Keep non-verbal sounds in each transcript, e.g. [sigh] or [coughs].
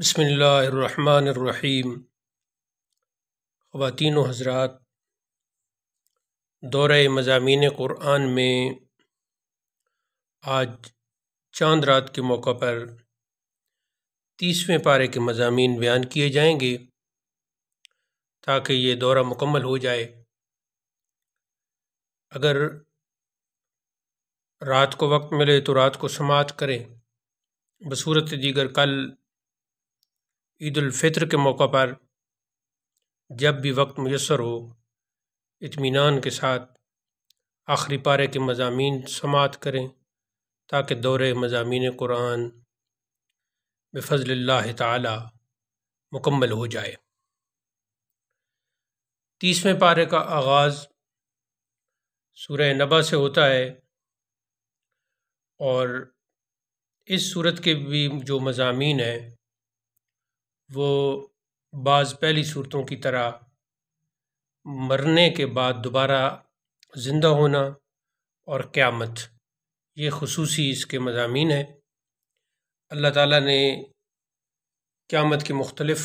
बसमीम ख़वान हज़रा दौर मजामी क़ुरान में आज चांद रात के मौका पर तीसवें पारे के मजामी बयान किए जाएंगे ताकि ये दौरा मुकम्मल हो जाए अगर रात को वक्त मिले तो रात को समात करें बसूरत दीगर कल ईद फ़ितर के मौक़ा पर जब भी वक्त मैसर हो इत्मीनान के साथ आखिरी पारे के मजामी समात करें ताकि दौरे मजामी कुरान बफजल्ला ताली मुकम्मल हो जाए तीसवें पारे का आगाज़ सूर्य नबा से होता है और इस सूरत के भी जो मजामी हैं वो बाज़ पहली सूरतों की तरह मरने के बाद दोबारा ज़िंदा होना और क़्यामत ये खसूसी इसके मजामी हैं अल्लाह ताला ने क़्यामत के मुख्तलफ़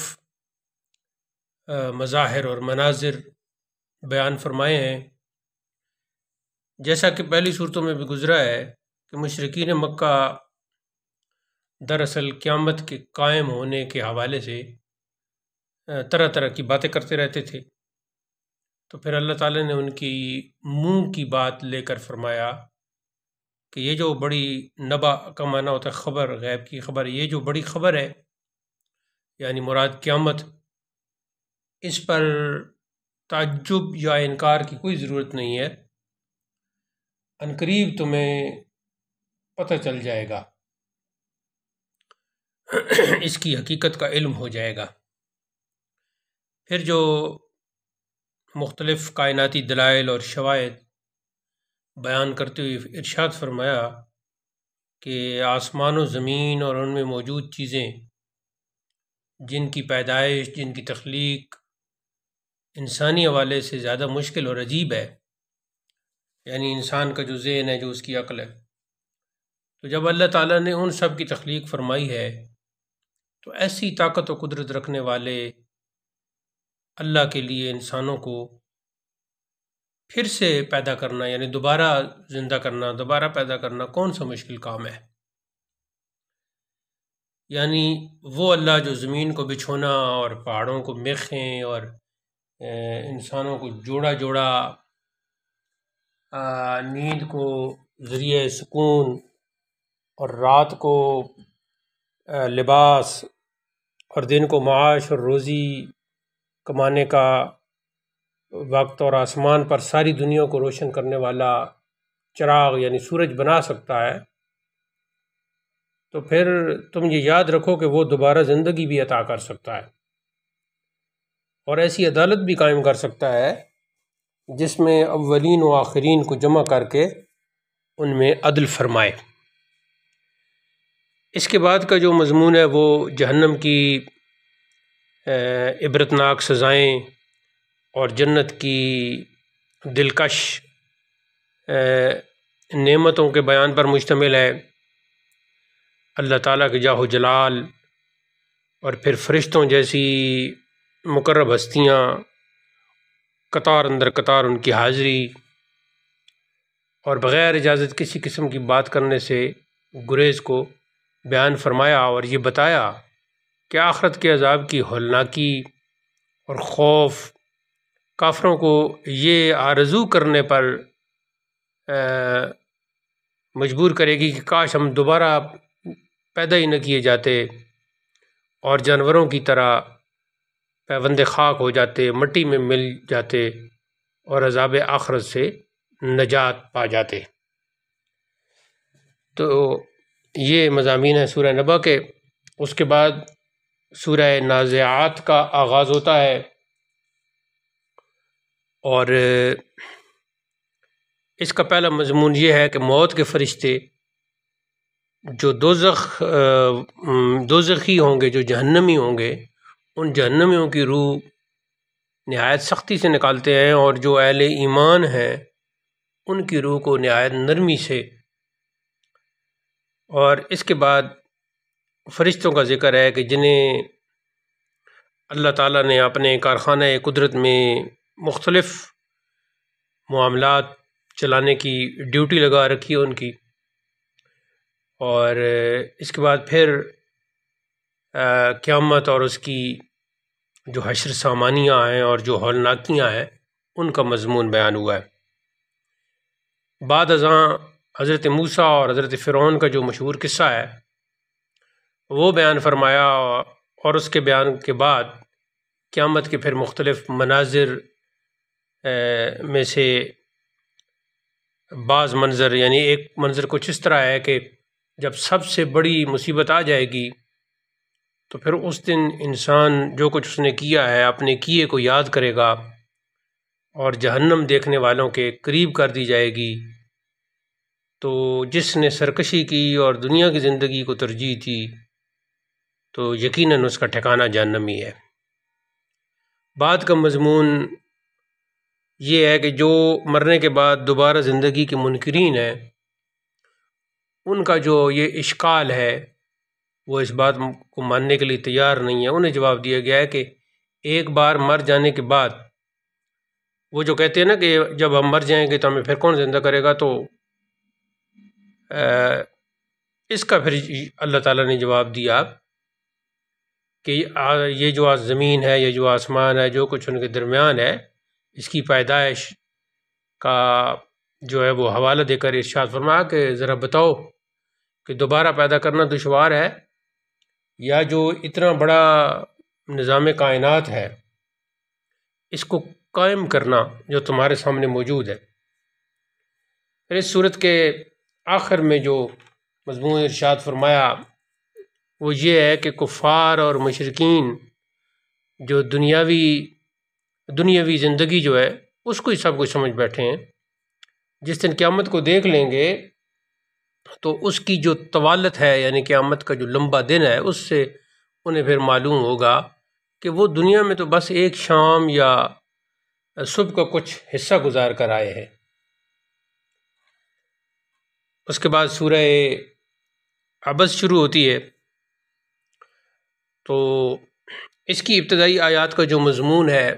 मज़ाहिर और मनाजिर बयान फरमाए हैं जैसा कि पहली सूरतों में भी गुज़रा है कि मशरकिन मक्का दरअसल क़्यामत के कायम होने के हवाले से तरह तरह की बातें करते रहते थे तो फिर अल्लाह ताला ने उनकी मुंह की बात लेकर फरमाया कि ये जो बड़ी नबा का माना होता है ख़बर गैब की ख़बर ये जो बड़ी ख़बर है यानी मुराद क़्यामत इस पर ताज्जुब या इनकार की कोई ज़रूरत नहीं है अनकरीब तुम्हें पता चल जाएगा [coughs] इसकी हकीकत का इल्म हो जाएगा फिर जो मुख्तलफ़ कायनती दलाइल और शवायद बयान करते हुए इरशाद फरमाया कि आसमान व ज़मीन और उनमें मौजूद चीज़ें जिनकी पैदाइश जिनकी तख्लीक इंसानी हवाले से ज़्यादा मुश्किल और अजीब है यानी इंसान का जो जेन है जो उसकी अक्ल है तो जब अल्लाह ताला ने उन सब की तख्लीक फरमाई है तो ऐसी ताकत और कुदरत रखने वाले अल्लाह के लिए इंसानों को फिर से पैदा करना यानी दोबारा जिंदा करना दोबारा पैदा करना कौन सा मुश्किल काम है यानी वो अल्लाह जो ज़मीन को बिछोना और पहाड़ों को मेखें और इंसानों को जोड़ा जोड़ा नींद को ज़रिए सुकून और रात को लिबास और दिन को माश और रोज़ी कमाने का वक्त और आसमान पर सारी दुनिया को रोशन करने वाला चराग यानी सूरज बना सकता है तो फिर तुम ये याद रखो कि वो दोबारा ज़िंदगी भी अता कर सकता है और ऐसी अदालत भी कायम कर सकता है जिसमें अवलिन व आखरीन को जमा करके उनमें अदल फरमाए इसके बाद का जो मज़मून है वो जहन्नम की इबरतनाक सज़ाएँ और जन्नत की दिलकश नेमतों के बयान पर मुश्तमिल है अल्लाह ताला के जाहो जलाल और फिर फरिश्तों जैसी मुकर्रब हस्तियाँ कतार अंदर कतार उनकी हाज़री और बग़ैर इजाज़त किसी किस्म की बात करने से गुरेज़ को बयान फरमाया और ये बताया कि आखरत के अजाब की होलनाकी और खौफ काफरों को ये आरजू करने पर मजबूर करेगी कि काश हम दोबारा पैदा ही न किए जाते और जानवरों की तरह पैबंद खाक हो जाते मट्टी में मिल जाते और अजाब आखरत से नजात पा जाते तो ये मजामी हैं सूर्य नबा के उसके बाद सूर्य नाज़ात का आगाज़ होता है और इसका पहला मजमून ये है कि मौत के फरिश्ते जो दोजख दोजखी होंगे जो जहन्नमी होंगे उन जहन्नमियों की रूह नहायत सख्ती से निकालते हैं और जो अहल ईमान हैं उनकी रूह को नहायत नरमी से और इसके बाद फ़रिश्तों का ज़िक्र है कि जिन्हें अल्लाह ताला ने अपने कारखाना कुदरत में मुख्तलफ़ मामलत चलाने की ड्यूटी लगा रखी है उनकी और इसके बाद फिर क़्यामत और उसकी जो हशर सामानियाँ हैं और जो हौलनाकियाँ हैं उनका मजमून बयान हुआ है बाद अजा हज़रत मूसा और हज़रत फ़िरौन का जो मशहूर किस्सा है वो बयान फरमाया और उसके बयान के बाद क़्यामत के फिर मुख्तलफ़ मनाजिर में से बाज़ मंज़र यानी एक मंज़र कुछ इस तरह है कि जब सबसे बड़ी मुसीबत आ जाएगी तो फिर उस दिन इंसान जो कुछ उसने किया है अपने किए को याद करेगा और जहन्नम देखने वालों के करीब कर दी जाएगी तो जिसने सरकशी की और दुनिया की ज़िंदगी को तरजीह दी तो यकीनन उसका ठिकाना जहनम ही है बात का मजमून ये है कि जो मरने के बाद दोबारा ज़िंदगी के मुनकरीन हैं उनका जो ये इश्काल है वो इस बात को मानने के लिए तैयार नहीं है उन्हें जवाब दिया गया है कि एक बार मर जाने के बाद वो जो कहते हैं ना कि जब हम मर जाएंगे तो हमें फिर कौन ज़िंदा करेगा तो इसका फिर अल्लाह ताला ने जवाब दिया कि ये जो आज ज़मीन है ये जो आसमान है जो कुछ उनके दरमियान है इसकी पैदाइश का जो है वो हवाला देकर इर्शाद फरमा के ज़रा बताओ कि दोबारा पैदा करना दुशवार है या जो इतना बड़ा निज़ाम कायनात है इसको कायम करना जो तुम्हारे सामने मौजूद है इस सूरत के आखिर में जो मजमू इर्शाद फरमाया वो ये है कि कुफ़ार और मशरकिन जो दुनियावी दुनियावी ज़िंदगी जो है उसको ही सब कुछ समझ बैठे हैं जिस दिन क़्यामत को देख लेंगे तो उसकी जो तवालत है यानी क़्यामत का जो लंबा दिन है उससे उन्हें फिर मालूम होगा कि वो दुनिया में तो बस एक शाम या सुबह का कुछ हिस्सा गुजार कर आए हैं उसके बाद सूरह अबस शुरू होती है तो इसकी इब्तदाई आयात का जो मजमून है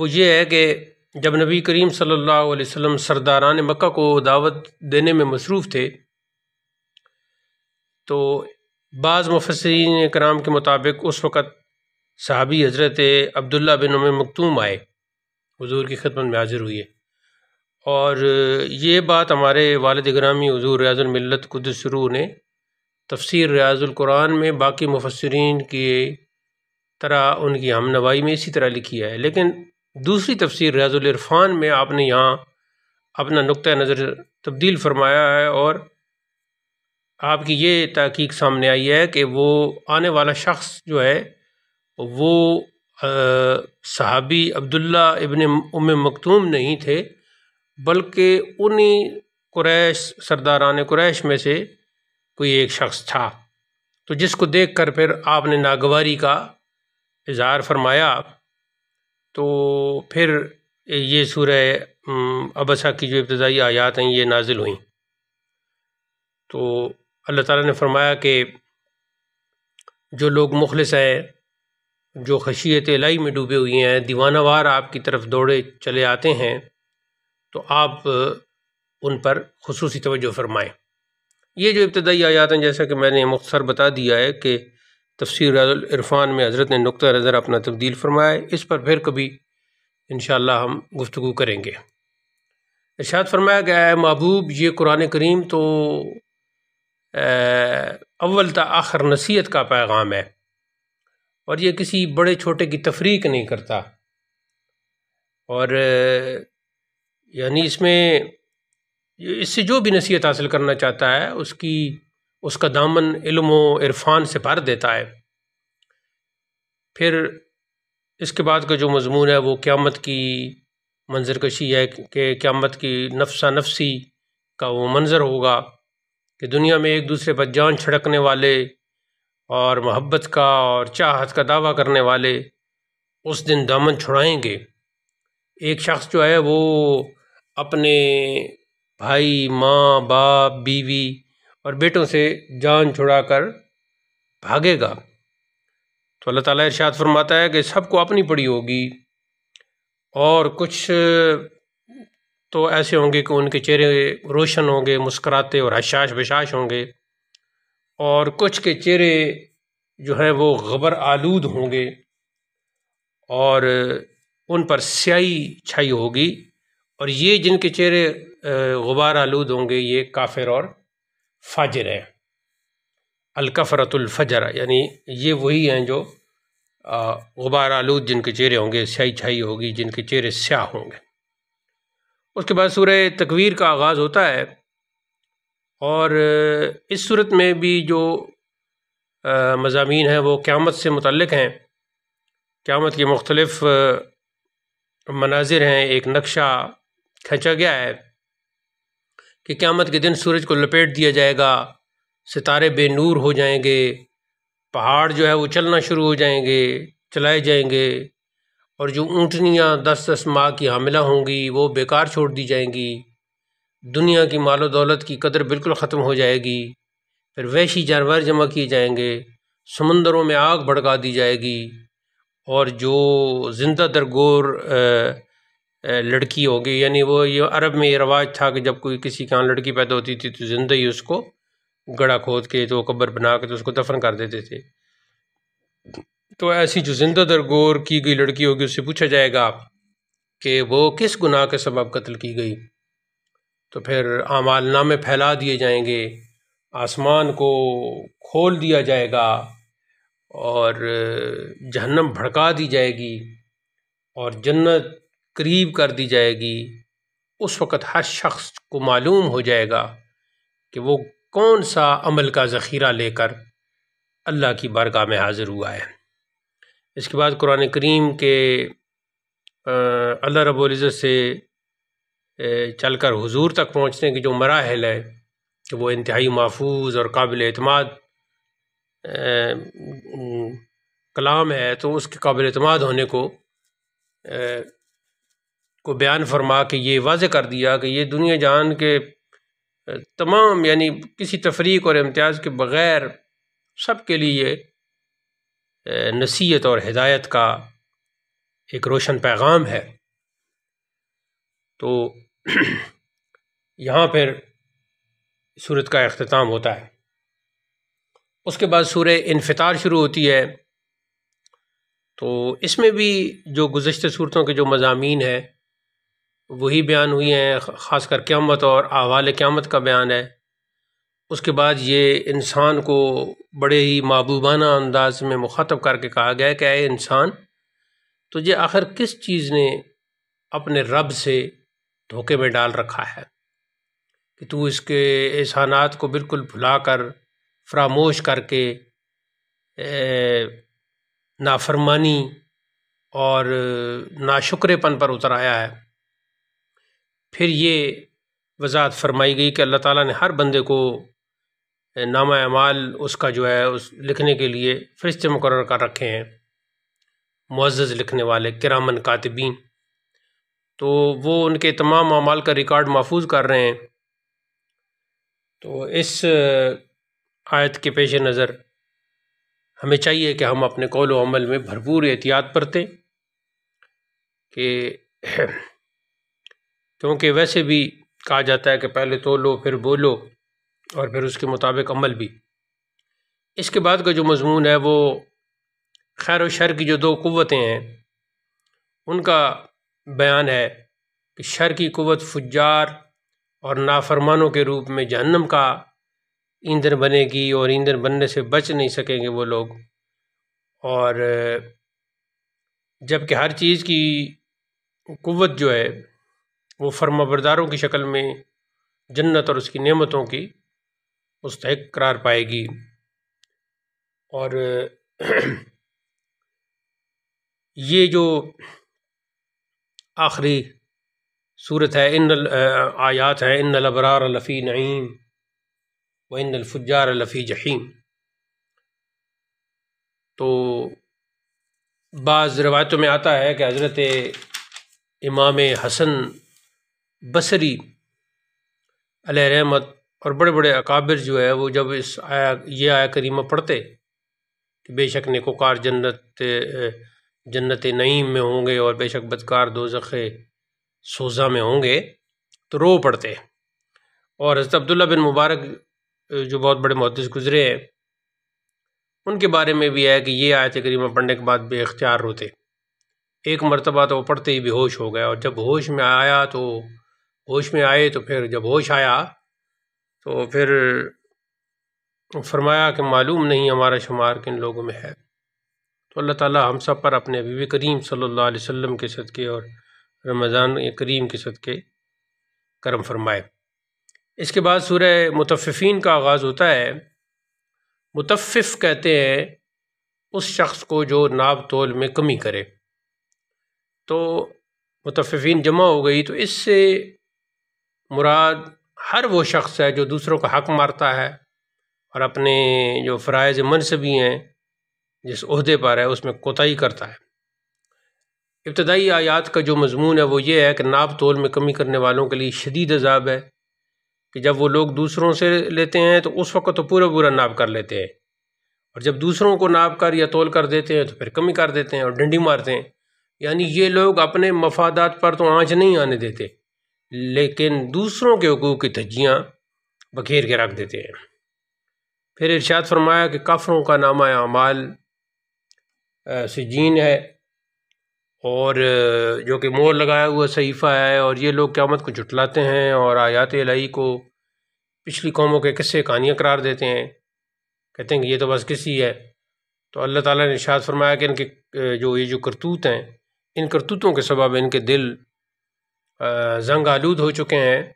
वो ये है कि जब नबी करीम सल्लल्लाहु अलैहि वसल्लम सरदारान मक्का को दावत देने में मसरूफ़ थे तो बाज़ मुफसरीन कराम के मुताबिक उस वक़्त सहाबी हज़रत अब्दुल्ला बिन मकतूम आए हजूर की खदमत में हाजिर हुए और ये बात हमारे वालद ग्रामी हजूर रियाज़ुलमिलत कुदसरू ने तफसर रियाज़ुल्कुरान में बाकी मुफसरन की तरह उनकी हमनवाई में इसी तरह लिखी है लेकिन दूसरी तफसर रियाज़ुलरफ़ान में आपने यहाँ अपना नुक़ नज़र तब्दील फरमाया है और आपकी ये तहकीक सामने आई है कि वो आने वाला शख्स जो है वो सहाबी अब्दुल्ला इबन उम मकतूम नहीं थे बल्कि उन्हीं कुरैश सरदारान कुरैश में से कोई एक शख्स था तो जिसको देख कर फिर आपने नागवारी का इजहार फरमाया तो फिर ये सूरह अबसा की जो इब्तदाई आयात हैं ये नाजिल हुई तो अल्लाह ताला ने फरमाया कि जो लोग मुखलस हैं जो खशियत लाई में डूबे हुए हैं दीवानावार आपकी तरफ दौड़े चले आते हैं तो आप उन पर खसूस तोज्जो फरमाएँ ये जो इब्तदाई आयात हैं जैसा कि मैंने मुख्तर बता दिया है कि तफसर इरफान में हज़रत ने नुक़ नज़र अपना तब्दील फरमाया है इस पर फिर कभी इन हम गुफ्तु करेंगे इर्शाद फरमाया गया है महबूब ये कुरान करीम तो अव्वल त आखिर नसीहत का पैगाम है और ये किसी बड़े छोटे की तफरीक नहीं करता और यानी इसमें इससे जो भी नसीहत हासिल करना चाहता है उसकी उसका दामन इल्म इरफान से भर देता है फिर इसके बाद का जो मजमून है वो क़्यामत की मंजर कशी है कि क़्यामत की नफसा नफसी का वो मंज़र होगा कि दुनिया में एक दूसरे पर जान छिड़कने वाले और मोहब्बत का और चाहत का दावा करने वाले उस दिन दामन छुड़ाएंगे एक शख्स जो है वो अपने भाई माँ बाप बीवी और बेटों से जान छुड़ाकर भागेगा तो अल्लाह ताला इरशाद फरमाता है कि सबको अपनी पड़ी होगी और कुछ तो ऐसे होंगे कि उनके चेहरे रोशन होंगे मुस्कराते और हशाश बशाश होंगे और कुछ के चेहरे जो हैं वो गबर आलूद होंगे और उन पर स्याही छाई होगी और ये जिनके चेहरे गुबार आलूद होंगे ये काफिर और फाजिर हैं अलकफरतुलफजर यानी ये वही हैं जो गुबार आलूद जिनके चेहरे होंगे स्याही छाई होगी जिनके चेहरे स्याह होंगे उसके बाद सूर तकवीर का आगाज़ होता है और इस सूरत में भी जो मजामी हैं वो क़्यामत से मुतलक हैं क़्यामत के मुख्तलफ़ मनाजिर हैं एक नक्शा खींचा गया है कि क़्यामत के दिन सूरज को लपेट दिया जाएगा सितारे बेनूर हो जाएंगे पहाड़ जो है वो चलना शुरू हो जाएंगे चलाए जाएंगे और जो ऊँटनियाँ दस दस माह की हामिला होंगी वो बेकार छोड़ दी जाएंगी दुनिया की मालो दौलत की कदर बिल्कुल ख़त्म हो जाएगी फिर वैशी जानवर जमा किए जाएंगे समंदरों में आग भड़का दी जाएगी और जो जिंदा दरगोर लड़की हो गई यानी वो ये अरब में ये रवाज था कि जब कोई किसी के यहाँ लड़की पैदा होती थी तो ज़िंदा ही उसको गड़ा खोद के तो कब्र बना के तो उसको दफन कर देते थे तो ऐसी जो जिंदा दरगोर की गई लड़की होगी उससे पूछा जाएगा कि वो किस गुनाह के सबब कत्ल की गई तो फिर आमाल नामे फैला दिए जाएंगे आसमान को खोल दिया जाएगा और जहन्नम भड़का दी जाएगी और जन्नत करीब कर दी जाएगी उस वक़्त हर शख्स को मालूम हो जाएगा कि वो कौन सा अमल का ज़ख़ीरा लेकर अल्लाह की बारगाह में हाज़िर हुआ है इसके बाद कुरान करीम के अल्लाह रब्ज़त से चल कर हजूर तक पहुँचने के जो मराहल है कि वो इंतहाई महफूज और काबिल अतमाद कलाम है तो उसके काबिल अतमाद होने को को बयान फरमा के ये वाज कर दिया कि ये दुनिया जान के तमाम यानी किसी तफरीक और इम्तियाज़ के बग़ैर सब के लिए नसीहत और हिदायत का एक रोशन पैगाम है तो [clears throat] यहाँ पर सूरत का अख्ताम होता है उसके बाद सूर इनफितार शुरू होती है तो इसमें भी जो गुज्त सूरतों के जो मजामी हैं वही बयान हुई हैं ख़ास कर क़्यामत और अहवाल क़्यामत का बयान है उसके बाद ये इंसान को बड़े ही महबूबाना अंदाज में मुखातब करके कहा गया कि आए इंसान तुझे आखिर किस चीज़ ने अपने रब से धोखे में डाल रखा है कि तू इसके एहसानात को बिल्कुल भुला कर फरामोश करके नाफरमानी और नाशुक्रेपन पर उतर आया है फिर ये वजाहत फरमाई गई कि अल्लाह ताला ने हर बंदे को नाम अमाल उसका जो है उस लिखने के लिए फरिश्ते मुकर कर रखे हैं मुज्ज़ लिखने वाले किरामन कातबीन तो वो उनके तमाम अमाल का रिकॉर्ड महफूज कर रहे हैं तो इस आयत के पेश नज़र हमें चाहिए कि हम अपने कौल अमल में भरपूर एहतियात बरतें कि क्योंकि वैसे भी कहा जाता है कि पहले तो लो फिर बोलो और फिर उसके मुताबिक अमल भी इसके बाद का जो मजमून है वो खैर व शर की जो दो क़वतें हैं उनका बयान है कि शर की क़वत फुजार और नाफरमानों के रूप में जहन्नम का ईंधन बनेगी और ईंधन बनने से बच नहीं सकेंगे वो लोग और जबकि हर चीज़ की क़वत जो है वो फर्माबरदारों की शक्ल में जन्नत और उसकी नेमतों की मुस्तक करार पाएगी और [clears throat] ये जो आखिरी सूरत है इन आयात है इन अबरार लफ़ी नईम व इन अलफुजार लफ़ी जहीम तो बाज़ रवायतों में आता है कि हज़रत इमाम हसन बसरी रहमत और बड़े बड़े अकाबिर जो है वो जब इस आया ये आया करीमा पढ़ते कि बेशक नेकोकार जन्नत जन्नत नईम में होंगे और बेशक बदकार दो सोजा में होंगे तो रो पड़ते और हजरत अब्दुल्ला बिन मुबारक जो बहुत बड़े मुहदस गुज़रे हैं उनके बारे में भी है कि ये आयत करीमा पढ़ने के बाद बेख्तियार रोते एक मरतबा तो वो पढ़ते ही बेहोश हो गया और जब होश में आया तो होश में आए तो फिर जब होश आया तो फिर फरमाया कि मालूम नहीं हमारा शुमार किन लोगों में है तो अल्लाह ताला हम सब पर अपने अबीब करीम सल्लल्लाहु अलैहि वसल्लम के सदक़े और रमज़ान करीम के सदक़े करम फरमाए इसके बाद सूर्य मुतफ़िन का आगाज़ होता है मुतफ़ कहते हैं उस शख्स को जो नाप तोल में कमी करे तो मुतफ़िन जमा हो गई तो इससे मुराद हर वो शख्स है जो दूसरों का हक मारता है और अपने जो फ़रज़ मनसबी हैं जिस अहदे पर है उसमें कोताही करता है इब्तदाई आयात का जो मजमून है वो ये है कि नाप तोल में कमी करने वालों के लिए शदीद अजाब है कि जब वो लोग दूसरों से लेते हैं तो उस वक्त तो पूरा पूरा नाप कर लेते हैं और जब दूसरों को नाप कर या तोल कर देते हैं तो फिर कमी कर देते हैं और डंडी मारते हैं यानी ये लोग अपने मफादात पर तो आँच नहीं आने देते लेकिन दूसरों के हकूक़ की धज्जियाँ बखेर के रख देते हैं फिर इर्शाद फरमाया कि काफ़रों का नामा अमाल सजीन है और जो कि मोर लगाया हुआ सहीफ़ा है और ये लोग क़्यामत को जुटलाते हैं और आयात लही को पिछली कौमों के किस्से कहानियाँ करार देते हैं कहते हैं कि ये तो बस किसी है तो अल्लाह ताला ने इर्शाद फरमाया कि इनके जो ये जो करतूत हैं इन करतूतों के सबब इनके दिल जंग आलूद हो चुके हैं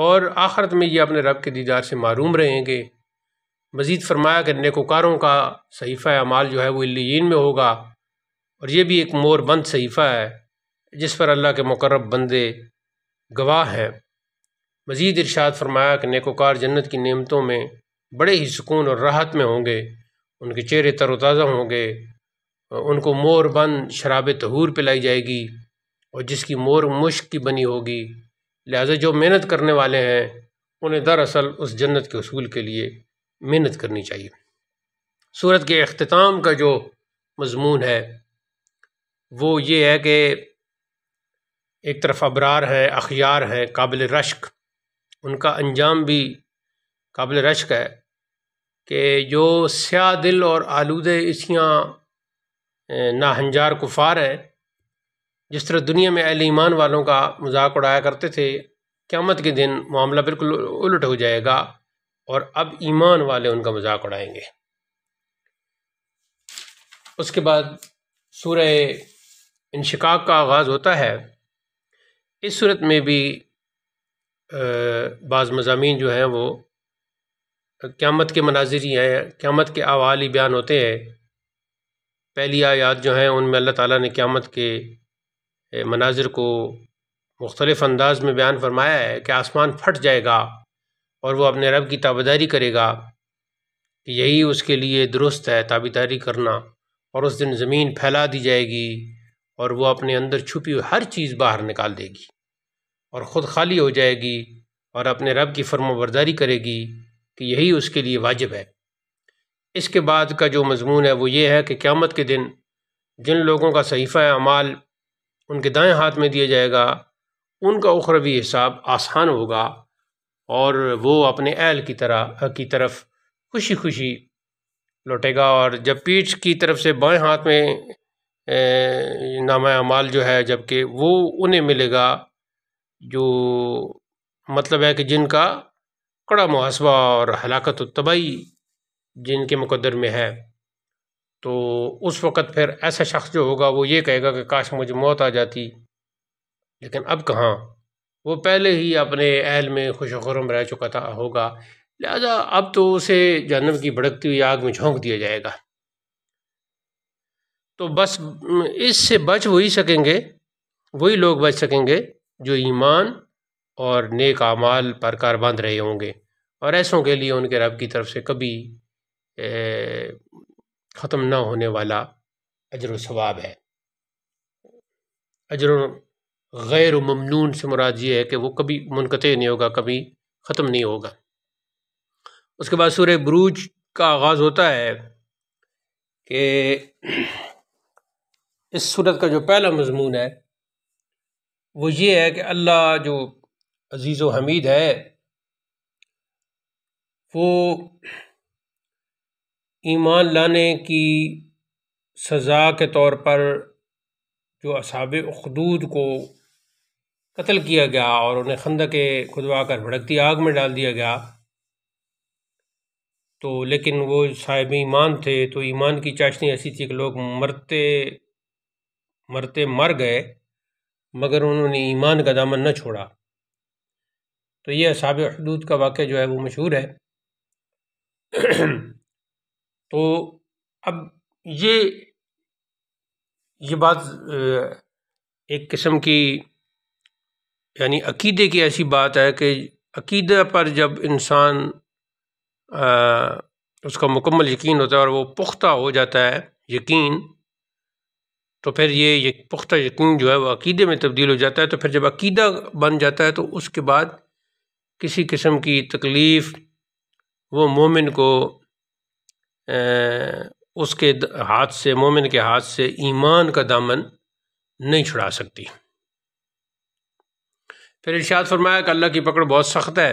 और आखरत में ये अपने रब के दीदार से मरूम रहेंगे मज़ीद फरमाया कि नेकोकारों का सहीफ़ा अमाल जो है वो इल्लियन में होगा और ये भी एक मोरबंद सहीफ़ा है जिस पर अल्लाह के मुकर्रब बंदे गवाह हैं मज़ीद इरशाद फरमाया कि नेकोकार जन्नत की नेमतों में बड़े ही सुकून और राहत में होंगे उनके चेहरे तरोताज़ा होंगे उनको मोरबंद शराब तहूर पिलाई जाएगी और जिसकी मोर मुश्क की बनी होगी लिहाजा जो मेहनत करने वाले हैं उन्हें दरअसल उस जन्नत के असूल के लिए मेहनत करनी चाहिए सूरत के अख्ताम का जो मजमून है वो ये है कि एक तरफ अबरार हैं अखियार हैं काबिल रश्क उनका अंजाम भी काबिल रश्क है कि जो स्या दिल और आलूद इसियाँ नाहंजार कुफार हैं जिस तरह दुनिया में अहल ईमान वालों का मजाक उड़ाया करते थे क़्यामत के दिन मामला बिल्कुल उलट हो जाएगा और अब ईमान वाले उनका मजाक उड़ाएंगे उसके बाद सूरह इनशिकाक का आगाज़ होता है इस सूरत में भी बाज़ मजामी जो हैं वो क़्यामत के मनाजिर ही हैं क़्यामत के आवाली बयान होते हैं पहली आयात जो हैं उनमें अल्लाह ताला ने क़्यामत के मनाजिर को मुख्तलिफ़ अंदाज में बयान फरमाया है कि आसमान फट जाएगा और वह अपने रब की ताबेदारी करेगा कि यही उसके लिए दुरुस्त है ताबेदारी करना और उस दिन ज़मीन फैला दी जाएगी और वह अपने अंदर छुपी हुई हर चीज़ बाहर निकाल देगी और ख़ुद खाली हो जाएगी और अपने रब की फर्मबरदारी करेगी कि यही उसके लिए वाजिब है इसके बाद का जो मजमून है वो ये है कि क़्यामत के दिन जिन लोगों का सहीफ़ा अमाल उनके दाएं हाथ में दिया जाएगा उनका उखरवी हिसाब आसान होगा और वो अपने अहल की तरह की तरफ खुशी खुशी लौटेगा और जब पीठ की तरफ से बाएं हाथ में नामा अमाल जो है जबकि वो उन्हें मिलेगा जो मतलब है कि जिनका कड़ा मुहासवा और हलाकत तबाही जिनके मुकदर में है तो उस वक़्त फिर ऐसा शख्स जो होगा वो ये कहेगा कि काश मुझे मौत आ जाती लेकिन अब कहाँ वो पहले ही अपने अहल में खुश खुरम रह चुका था होगा लिहाजा अब तो उसे जहनम की भड़कती हुई आग में झोंक दिया जाएगा तो बस इससे बच वही सकेंगे वही लोग बच सकेंगे जो ईमान और नेक आमाल पर कारबंद रहे होंगे और ऐसों के लिए उनके रब की तरफ से कभी ख़त्म ना होने वाला अजर सवाब है अजर गैर ममनून से मुराद ये है कि वो कभी मुनक़ नहीं होगा कभी ख़त्म नहीं होगा उसके बाद सूर्य बरूज का आगाज़ होता है कि इस सूरत का जो पहला मजमून है वो ये है कि अल्लाह जो अज़ीज़ व हमीद है वो ईमान लाने की सज़ा के तौर पर जो असाब अखदूद को कत्ल किया गया और उन्हें खंद के खुदवा कर भड़कती आग में डाल दिया गया तो लेकिन वो साहिब ईमान थे तो ईमान की चाशनी ऐसी थी कि लोग मरते मरते मर गए मगर उन्होंने ईमान का दामन न छोड़ा तो ये असाब अखदूद का वाक़ जो है वो मशहूर है तो अब ये ये बात एक किस्म की यानी अकीदे की ऐसी बात है कि अकीदे पर जब इंसान उसका मुकम्मल यकीन होता है और वो पुख्ता हो जाता है यकीन तो फिर ये ये पुख्ता यकीन जो है वो अकीदे में तब्दील हो जाता है तो फिर जब अकीदा बन जाता है तो उसके बाद किसी किस्म की तकलीफ़ वो मोमिन को उसके हाथ से मोमिन के हाथ से ईमान का दामन नहीं छुड़ा सकती फिर इर्शाद फरमाया कि अल्लाह की पकड़ बहुत सख्त है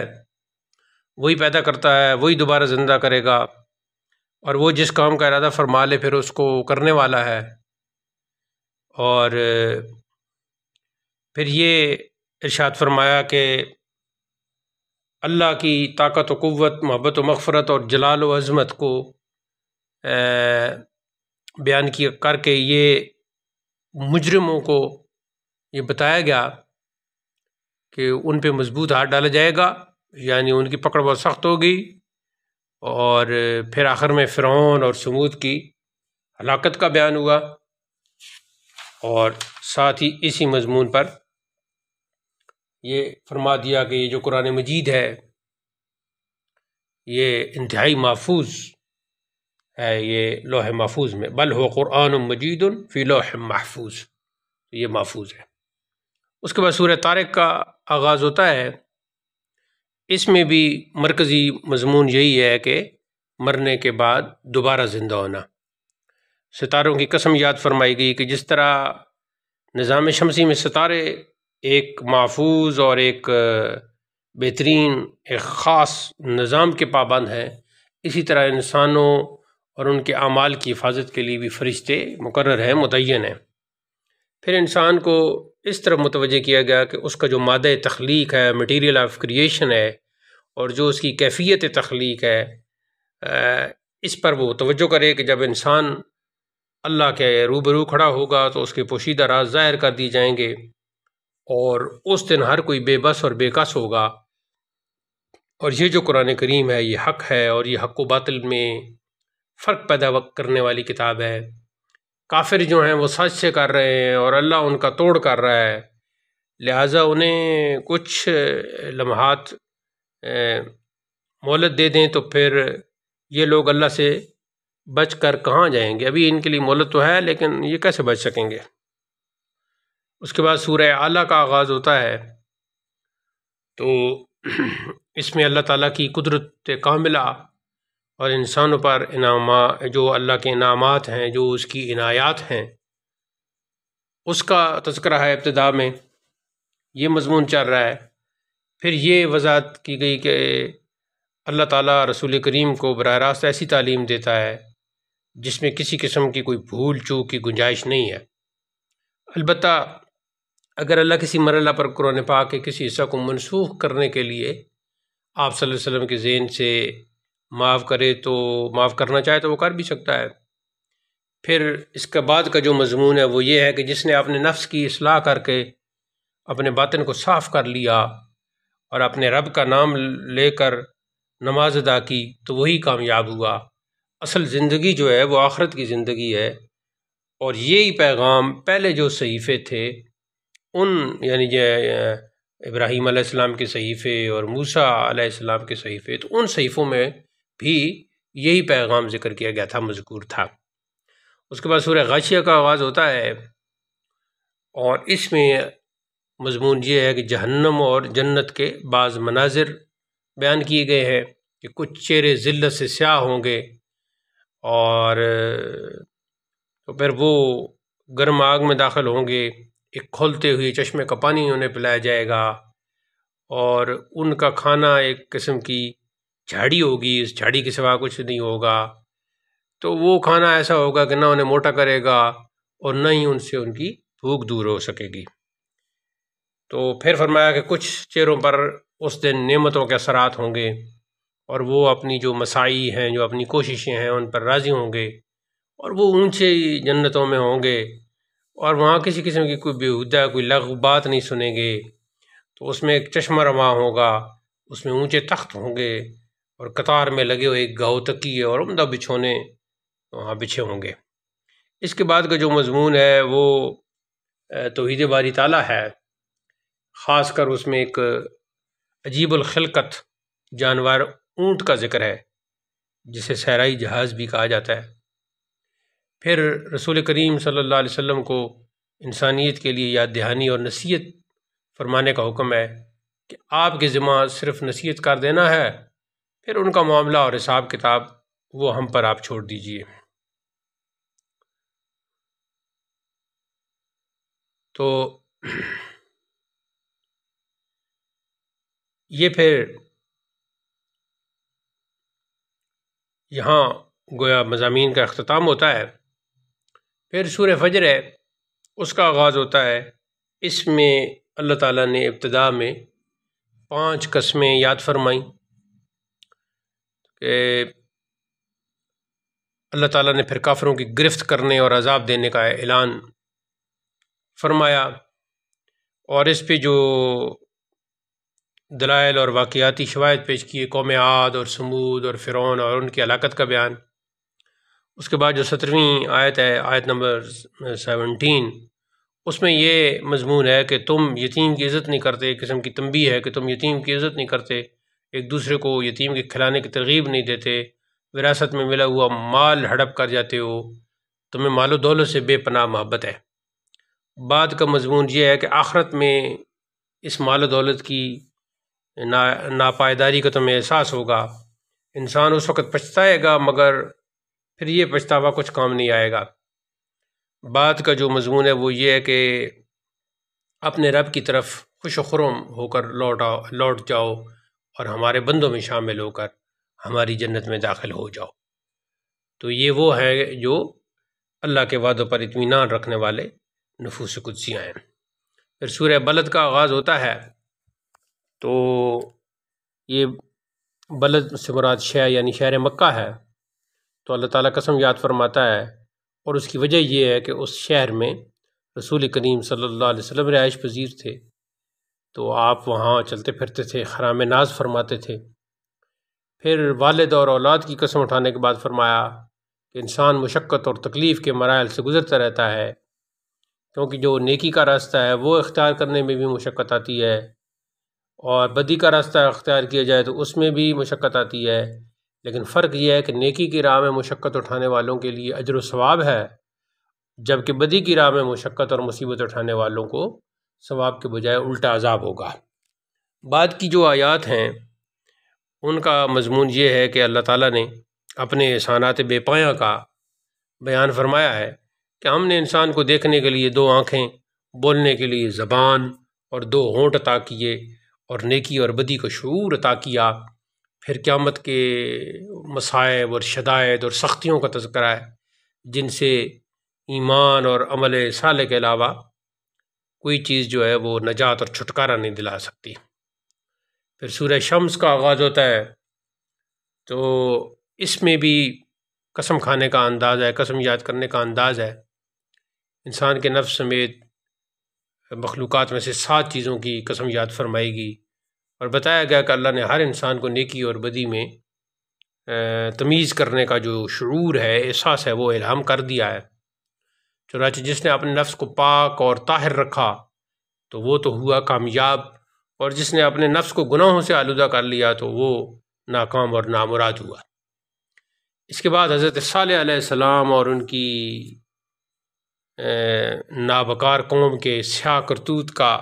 वही पैदा करता है वही दोबारा ज़िंदा करेगा और वो जिस काम का इरादा फरमा ले फिर उसको करने वाला है और फिर ये इर्शाद फरमाया कि अल्लाह की ताकत व क़वत मोहब्बत व मगफ़रत और जलाल व अज़मत को बयान किया करके ये मुजरमों को ये बताया गया कि उन पे मजबूत हाथ डाला जाएगा यानी उनकी पकड़ बहुत सख्त होगी और फिर आखिर में फ़िरौन और समूद की हलाकत का बयान हुआ और साथ ही इसी मजमून पर ये फरमा दिया कि ये जो कुरान मजीद है ये इंतहाई महफूज ये लोह महफूज में बल हो क़ुरान मजीद फ़ी लोह महफूज तो ये महफूज है उसके बाद सूर्य तारक का आगाज़ होता है इसमें भी मरकज़ी मजमून यही है कि मरने के बाद दोबारा ज़िंदा होना सितारों की कसम याद फरमाई गई कि जिस तरह निज़ाम शमसी में सितारे एक महफूज और एक बेहतरीन एक ख़ास निज़ाम के पाबंद हैं इसी तरह इंसानों और उनके अमाल की हिफाजत के लिए भी फरिश्ते मुकर हैं मुतन हैं फिर इंसान को इस तरफ मुतवजह किया गया कि उसका जो माद तख्लीक है मटीरियल ऑफ क्रिएशन है और जो उसकी कैफियत तख्लीक है इस पर वो तोज्जो करे कि जब इंसान अल्लाह के रूबरू खड़ा होगा तो उसके पोशीदा राज ज़ाहिर कर दिए जाएंगे और उस दिन हर कोई बेबस और बेकस होगा और ये जो कुरान करीम है ये हक है और ये हक व बातिल में फ़र्क पैदा करने वाली किताब है काफिर जो हैं वो से कर रहे हैं और अल्लाह उनका तोड़ कर रहा है लिहाजा उन्हें कुछ लम्हात मोहलत दे दें तो फिर ये लोग अल्लाह से बच कर कहाँ जाएंगे अभी इनके लिए मोहलत तो है लेकिन ये कैसे बच सकेंगे उसके बाद सूर्य आला का आगाज़ होता है तो [clears throat] इसमें अल्लाह ताला की कुदरत कामिला और इंसानों पर इनामा जो अल्लाह के इनाम हैं जो उसकी इनायात हैं उसका तस्करा है इब्तदा में ये मजमून चल रहा है फिर ये वजात की गई कि अल्लाह ताला रसूल करीम को बरह रास्त ऐसी तालीम देता है जिसमें किसी किस्म की कोई भूल चूक की गुंजाइश नहीं है अलबत् अगर अल्लाह किसी मरल पर कुरान पा के किसी हिस्सा को मनसूख करने के लिए आप सल्लल्लाहु अलैहि वसल्लम के जेन से माफ़ करे तो माफ़ करना चाहे तो वो कर भी सकता है फिर इसके बाद का जो मजमून है वो ये है कि जिसने अपने नफ्स की असलाह करके अपने बातन को साफ़ कर लिया और अपने रब का नाम लेकर नमाज अदा की तो वही कामयाब हुआ असल ज़िंदगी जो है वो आखरत की ज़िंदगी है और यही पैगाम पहले जो सहीफ़े थे उन यानी जो इब्राहीम के सहीफ़े और मूसा आसमाम के सहीफ़े तो उन सहीफ़ों में भी यही पैगाम जिक्र किया गया था मजकूर था उसके बाद सूर्य गाशिया का आगाज़ होता है और इसमें मजमून ये है कि जहन्नम और जन्नत के बाद मनाजिर बयान किए गए हैं कि कुछ चेहरे ज़िल्त से स्याह होंगे और तो फिर वो गर्म आग में दाखिल होंगे एक खोलते हुए चश्मे का पानी उन्हें पिलाया जाएगा और उनका खाना एक किस्म की झाड़ी होगी इस झाड़ी के सिवा कुछ नहीं होगा तो वो खाना ऐसा होगा कि ना उन्हें मोटा करेगा और ना ही उनसे उनकी भूख दूर हो सकेगी तो फिर फरमाया कि कुछ चेहरों पर उस दिन नेमतों के असरात होंगे और वो अपनी जो मसाई हैं जो अपनी कोशिशें हैं उन पर राज़ी होंगे और वो ऊंचे जन्नतों में होंगे और वहाँ किसी किस्म की कोई बेहूदा कोई लघु बात नहीं सुनेंगे तो उसमें एक चश्मा रवा होगा उसमें ऊंचे तख्त होंगे और कतार में लगे हुए एक गाँव तकिए और उमदा बिछोने वहाँ बिछे होंगे इसके बाद का जो मजमून है वो तोहद बारी ताला है ख़ास कर उसमें एक अजीबुलखलकत जानवर ऊँट का ज़िक्र है जिसे सहराई जहाज़ भी कहा जाता है फिर रसूल करीम सल्ला वम को इंसानियत के लिए याद दहानी और नसीहत फरमाने का हुक्म है कि आपके ज़िम्मा सिर्फ़ नसीहत कर देना है फिर उनका मामला और हिसाब किताब वो हम पर आप छोड़ दीजिए तो ये फिर यहाँ गोया मजामी का अख्ताम होता है फिर सूर्य फजर है उसका आगाज़ होता है इसमें अल्लाह ताला ने इब्तदा में पांच कस्में याद फरमाईं कि अल्लाह ताला ने फिर काफ़रों की गिरफ्त करने और अजाब देने का ऐलान फरमाया और इस पे जो दलाइल और वाक़ाती शवायद पेश किए कौम आद और समूद और फ़िरौन और उनकी हलाकत का बयान उसके बाद जो सत्रहवीं आयत है आयत नंबर सेवनटीन उसमें ये मजमून है कि तुम यतीम की इज़्ज़त नहीं करते किस्म की तंबी है कि तुम यतीम की इज़्ज़त नहीं करते एक दूसरे को यतीम के खिलाने की तरगीब नहीं देते विरासत में मिला हुआ माल हड़प कर जाते हो तुम्हें मालो दौलत से बेपनाह मोहब्बत है बाद का मजमून यह है कि आखरत में इस मालो दौलत की ना नापायदारी का तुम्हें एहसास होगा इंसान उस वक़्त पछताएगा मगर फिर ये पछतावा कुछ काम नहीं आएगा बाद का जो मजमून है वो ये है कि अपने रब की तरफ खुश खुरम होकर लौट आओ लौट जाओ और हमारे बंदों में शामिल होकर हमारी जन्नत में दाखिल हो जाओ तो ये वो हैं जो अल्लाह के वादों पर इतमान रखने वाले नफूस कुदसियाँ हैं फिर सूर्य बलद का आगाज़ होता है तो ये बलद से मुराद शहर यानी शहर मक्का है तो अल्लाह ताला कसम याद फरमाता है और उसकी वजह यह है कि उस शहर में रसूल करीम सल्लल्लाहु अलैहि वसल्लम रिहाइश पजीर थे तो आप वहाँ चलते फिरते थे हराम नाज फरमाते थे फिर वालद और औलाद की कसम उठाने के बाद फरमाया कि इंसान मुशक्क़त और तकलीफ़ के मराइल से गुज़रता रहता है क्योंकि जो नेकी का रास्ता है वो इख्तियार करने में भी मुशक्क़त आती है और बदी का रास्ता अख्तियार किया जाए तो उसमें भी मुशक्क़त आती है लेकिन फ़र्क यह है कि नेकी की राह में मुशक्क़त उठाने वालों के लिए अजर व सवाब है जबकि बदी की राह में मुशक्क़त और मुसीबत उठाने वालों को सवाब के बजाय उल्टा अजाब होगा बाद की जो आयात हैं उनका मजमून ये है कि अल्लाह ताला ने अपने एहसानात बेपाया का बयान फरमाया है कि हमने इंसान को देखने के लिए दो आँखें बोलने के लिए ज़बान और दो होंठ अता किए और नेकी और बदी को शूर अता किया फिर क़्यामत के मसायब और शदायद और सख्तियों का तस्करा है जिनसे ईमान और अमल साल के अलावा कोई चीज़ जो है वो नजात और छुटकारा नहीं दिला सकती फिर सूर्य शम्स का आगाज़ होता है तो इसमें भी कसम खाने का अंदाज़ है कसम याद करने का अंदाज़ है इंसान के नफ्स समेत मखलूक में से सात चीज़ों की कसम याद फरमाएगी और बताया गया कि अल्लाह ने हर इंसान को नेकी और बदी में तमीज़ करने का जो शुरू है एहसास है वो इलाम कर दिया है चुनाच जिसने अपने नफ्स को पाक और ताहिर रखा तो वो तो हुआ कामयाब और जिसने अपने नफ्स को गुनाहों से आलूदा कर लिया तो वो नाकाम और नामुराद हुआ इसके बाद हज़रत साल और उनकी नाबकार कौम के स्या करतूत का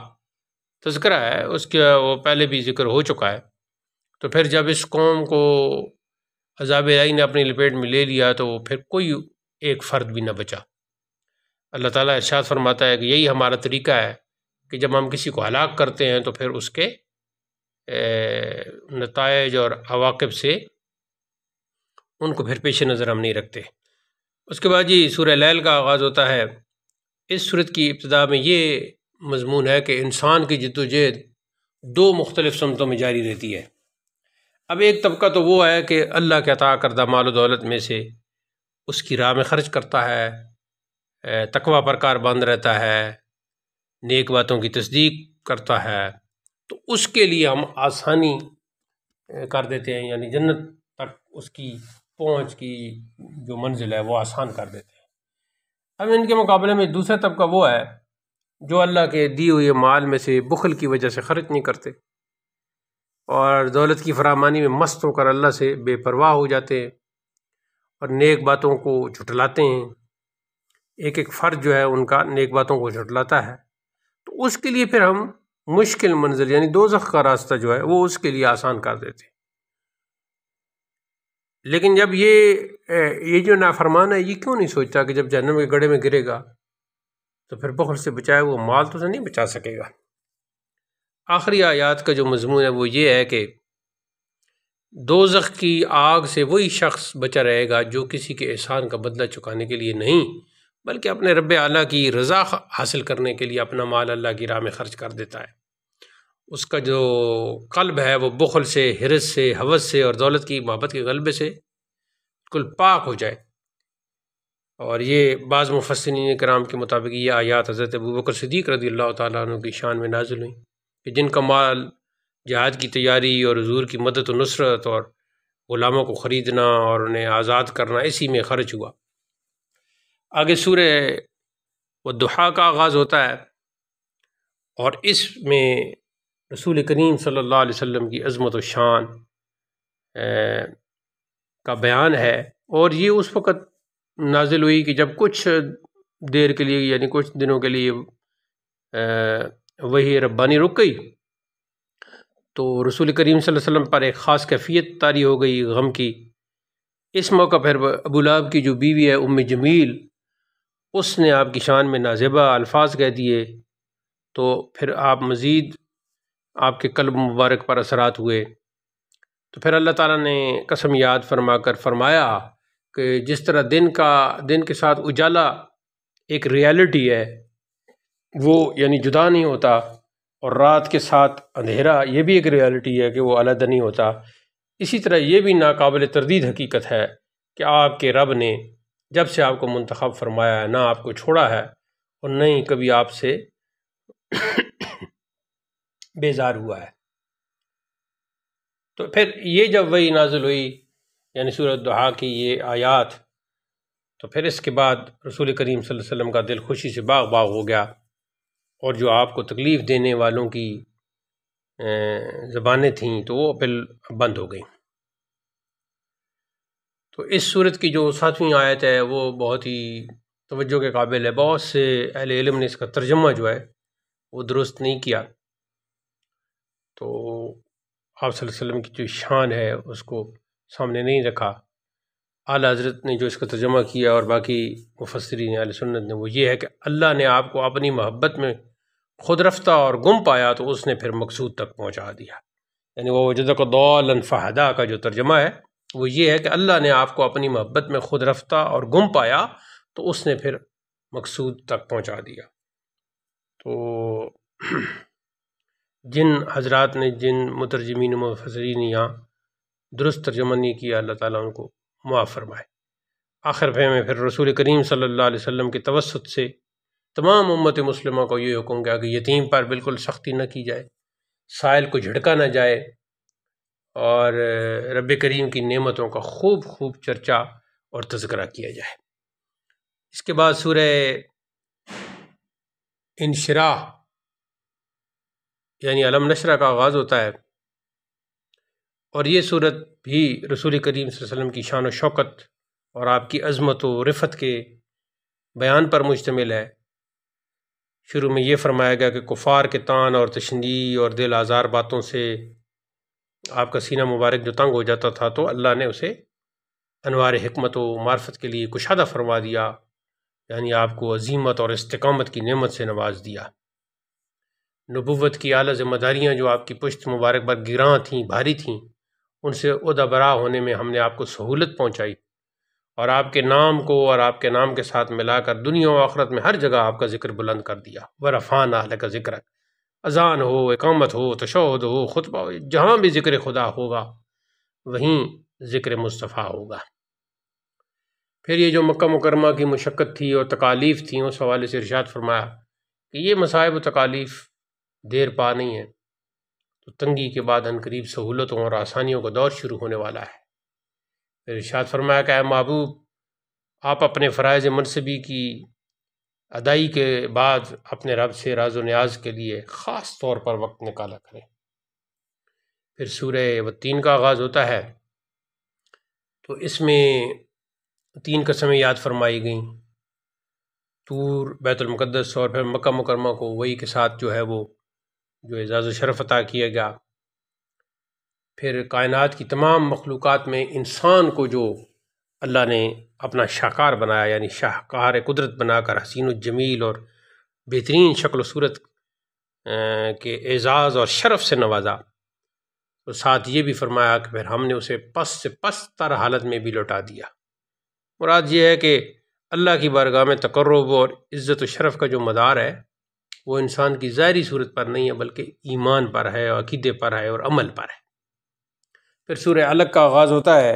तस्करा है उसके वो पहले भी जिक्र हो चुका है तो फिर जब इस कौम को अजाब आई ने अपनी लपेट में ले लिया तो फिर कोई एक फ़र्द भी न बचा अल्लाह ताला इरशाद फरमाता है कि यही हमारा तरीका है कि जब हम किसी को हलाक करते हैं तो फिर उसके नतज और अवाकब से उनको फिर पेश नज़र हम नहीं रखते उसके बाद जी सूर्य लैल का आगाज़ होता है इस सूरत की इब्तदा में ये मजमून है कि इंसान की जदोजहद दो मुख्तलिफ समतों में जारी रहती है अब एक तबका तो वो है कि अल्लाह के अता करदा माल दौलत में से उसकी राह में ख़र्च करता है तकवा प्रकार बंद रहता है नेक बातों की तस्दीक करता है तो उसके लिए हम आसानी कर देते हैं यानी जन्नत तक उसकी पहुंच की जो मंजिल है वो आसान कर देते हैं अब इनके मुकाबले में दूसरा तबका वो है जो अल्लाह के दिए हुए माल में से बुखल की वजह से ख़र्च नहीं करते और दौलत की फरामानी में मस्त होकर अल्लाह से बेपरवाह हो जाते हैं और नेक बातों को झुटलाते हैं एक एक फ़र्ज जो है उनका नेक बातों को झुटलाता है तो उसके लिए फिर हम मुश्किल मंजिल यानी दो का रास्ता जो है वो उसके लिए आसान कर देते लेकिन जब ये ये जो नाफरमान है ये क्यों नहीं सोचता कि जब जहनम के गड़े में गिरेगा तो फिर बहुत से बचाए वो माल तो उसे नहीं बचा सकेगा आखिरी आयात का जो मजमून है वो ये है कि दोजख की आग से वही शख्स बचा रहेगा जो किसी के एहसान का बदला चुकाने के लिए नहीं बल्कि अपने रब आला की रज़ा हासिल करने के लिए अपना माल अल्लाह की राह में ख़र्च कर देता है उसका जो कल्ब है वो बुखल से हिरस से हवस से और दौलत की महबत के गलबे से बिल्कुल पाक हो जाए और ये बाज़ मुफसिन कराम के मुताबिक ये आयात हज़रत अबू सदीक रदी अल्लाह तुम की शान में नाजिल हुई कि जिनका माल जहाद की तैयारी और हजूर की मदद व नुसरत और ग़ुलामों को ख़रीदना और उन्हें आज़ाद करना इसी में खर्च हुआ आगे सूर व दुहा का आगाज़ होता है और इसमें रसूल करीम सल्ला अलैहि की अज़मत व शान का बयान है और ये उस वक़्त नाजिल हुई कि जब कुछ देर के लिए यानी कुछ दिनों के लिए वही रब्बानी रुक गई तो रसूल करीम वसल्लम पर एक ख़ास कैफियत तारी हो गई गम की इस मौका पर अबूलाब की जो बीवी है उम जमील उसने आपकी शान में नाजेबा अल्फाज कह दिए तो फिर आप मज़ीद आपके कल्ब मुबारक पर असरात हुए तो फिर अल्लाह ताला ने कसम याद फरमा कर फरमाया कि जिस तरह दिन का दिन के साथ उजाला एक रियलिटी है वो यानी जुदा नहीं होता और रात के साथ अंधेरा ये भी एक रियलिटी है कि वो अलग नहीं होता इसी तरह ये भी नाकबिल तरदीद हकीकत है कि आपके रब ने जब से आपको मंतखब फरमाया है ना आपको छोड़ा है और न ही कभी आपसे [coughs] बेजार हुआ है तो फिर ये जब वही नाजुल हुई यानी सूरत दुहा की ये आयात तो फिर इसके बाद रसूल करीम वसल्लम का दिल खुशी से बाग बाग हो गया और जो आपको तकलीफ़ देने वालों की ज़बानें थीं तो वो फिर बंद हो गई तो इस सूरत की जो सातवीं आयत है वो बहुत ही तवज्जो के काबिल है बहुत से अहले इलम ने इसका तर्जमा जो है वो दुरुस्त नहीं किया तो आप वसल्लम की जो शान है उसको सामने नहीं रखा आला हजरत ने जो इसका तर्जमा किया और बाकी मुफसरी आल सुन्नत ने वो ये है कि अल्लाह ने आपको अपनी मोहब्बत में खुद रफ्ता और गुम पाया तो उसने फिर मकसूद तक पहुँचा दिया यानी वो वजद को दौलन फ़हदा का जो तर्जमा है वो ये है कि अल्लाह ने आपको अपनी मोहब्बत में खुद रफ्ता और गुम पाया तो उसने फिर मकसूद तक पहुंचा दिया तो [clears throat] जिन हजरात ने जिन मुतरजमीन मुफसरीन यहाँ दुरुस्त तर्जमा नहीं किया अल्लाह ताला उनको मुआफ़ फरमाए आखिर पे में फिर रसूल करीम सल्लल्लाहु अलैहि वसल्लम के तवसत से तमाम उम्मत मुस्लिमों को ये हुक्म गया कि यतीम पर बिल्कुल सख्ती न की जाए साइल को झड़का ना जाए और रब करीम की नेमतों का खूब खूब चर्चा और तस्करा किया जाए इसके बाद सूर्य इनशरा यानी अलम नशरा का आगाज़ होता है और ये सूरत भी रसूल करीम वसम की शान शौकत और आपकी अज़मत व के बयान पर मुश्तमिल है शुरू में ये फरमाया गया कि कुफ़ार के तान और तशनी और दिल आज़ार बातों से आपका सीना मुबारक जो तंग हो जाता था तो अल्लाह ने उसे अनवार हमत व मार्फत के लिए कुशादा फरमा दिया यानी आपको अजीमत और इस्तकामत की नमत से नवाज दिया नबूत की अली ज़िम्मेदारियाँ जो आपकी पुश्त मुबारक पर गिराँ थीं भारी थीं उनसे उदबरा होने में हमने आपको सहूलत पहुँचाई और आपके नाम को और आपके नाम के साथ मिलाकर दुनिया व आखरत में हर जगह आपका जिक्र बुलंद कर दिया वरफ़ान आल का जिक्र अजान हो इकामत हो तशद हो खुतबा हो जहाँ भी ज़िक्र खुदा होगा वहीं ज़िक्र मुस्तफ़ा होगा फिर ये जो मक्का मुकरमा की मशक्क़त थी और तकालीफ़ थी उस हवाले से इर्शाद फरमाया कि ये मसायब तकालीफ़ देर पा नहीं है तो तंगी के बाद अनकरीब सहूलतों और आसानियों का दौर शुरू होने वाला है फिर इर्शाद फरमाया कि महबूब आप अपने फ़रज़ मनसबी की अदाई के बाद अपने रब से राज न्याज के लिए ख़ास तौर पर वक्त निकाला करें फिर सूर्य व तीन का आगाज़ होता है तो इसमें तीन कस्में याद फरमाई गई तूर बैतुलमक़दस और फिर मक् मुकरमा को वही के साथ जो है वो जो एजाज़ शरफ अता किया गया फिर कायनात की तमाम मखलूक़ात में इंसान को जो अल्लाह ने अपना शाहकार बनाया यानी शाहकार कुदरत बनाकर हसीन जमील और बेहतरीन शक्ल सूरत के एज़ाज़ और शरफ से नवाजा तो साथ ये भी फरमाया कि फिर हमने उसे पस से पस तर हालत में भी लौटा दिया मुराद ये है कि अल्लाह की बारगाह में तकर्रब और इज़्ज़त शरफ़ का जो मदार है वो इंसान की ज़ाहरी सूरत पर नहीं है बल्कि ईमान पर है और अकीदे पर है और अमल पर है फिर सूर्य अलग का आगाज़ होता है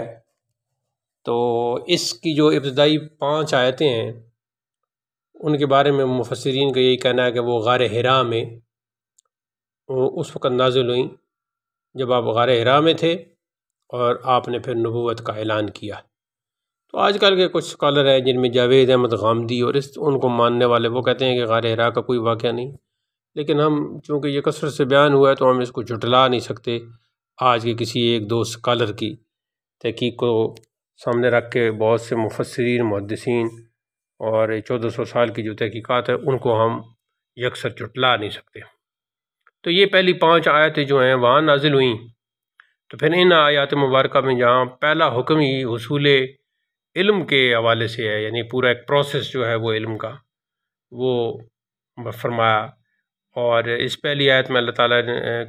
तो इसकी जो इब्तदाई पाँच आयतें हैं उनके बारे में मुफसरीन का यही कहना है कि वो गार हरा में उस वक़्त नाजिल हुई जब आप गार हरा में थे और आपने फिर नबूत का ऐलान किया तो आजकल के कुछ स्कॉलर हैं जिनमें जावेद अहमद गामदी और इस उनको मानने वाले वो कहते हैं कि गार हरा का कोई वाक़ नहीं लेकिन हम चूँकि ये कसरत से बयान हुआ है तो हम इसको जुटला नहीं सकते आज के किसी एक दो स्कॉलर की तहकीक को सामने रख के बहुत से मुफसरीन मुहदसिन और चौदह सौ साल की जो तहकीक़ात है उनको हम यकसर चुटला नहीं सकते तो ये पहली पाँच आयतें जो हैं वहाँ नाजिल हुई तो फिर इन आयात मुबारक में जहाँ पहला हुक्म ही हसूल इल्म के हवाले से है यानी पूरा एक प्रोसेस जो है वो इल्म का वो फरमाया और इस पहली आयत में अल्लाह ताला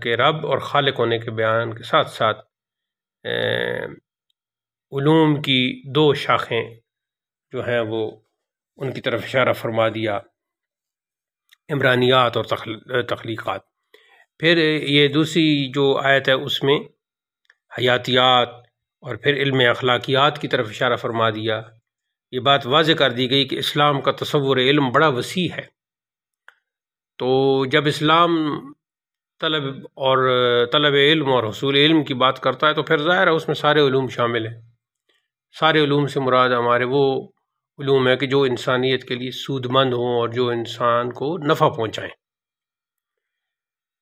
के रब और खालिक होने के बयान के साथ साथ ूम की दो शाखें जो हैं वो उनकी तरफ इशारा फरमा दिया इमरानियात और तख्लीक़ात फिर ये दूसरी जो आयत है उसमें हयातियात और फिर इल्म अखलाकियात की तरफ इशारा फरमा दिया ये बात वाज कर दी गई कि इस्लाम का तस्वुर इल्म बड़ा वसी है तो जब इस्लाम तलब और तलब इल्म और हसूल इल्म की बात करता है तो फिर ज़ाहिर है उसमें सारे ूम शामिल हैं सारे ूम से मुराद हमारे वो ूम है कि जो इंसानियत के लिए सूदमंद हों और जो इंसान को नफ़ा पहुँचाएँ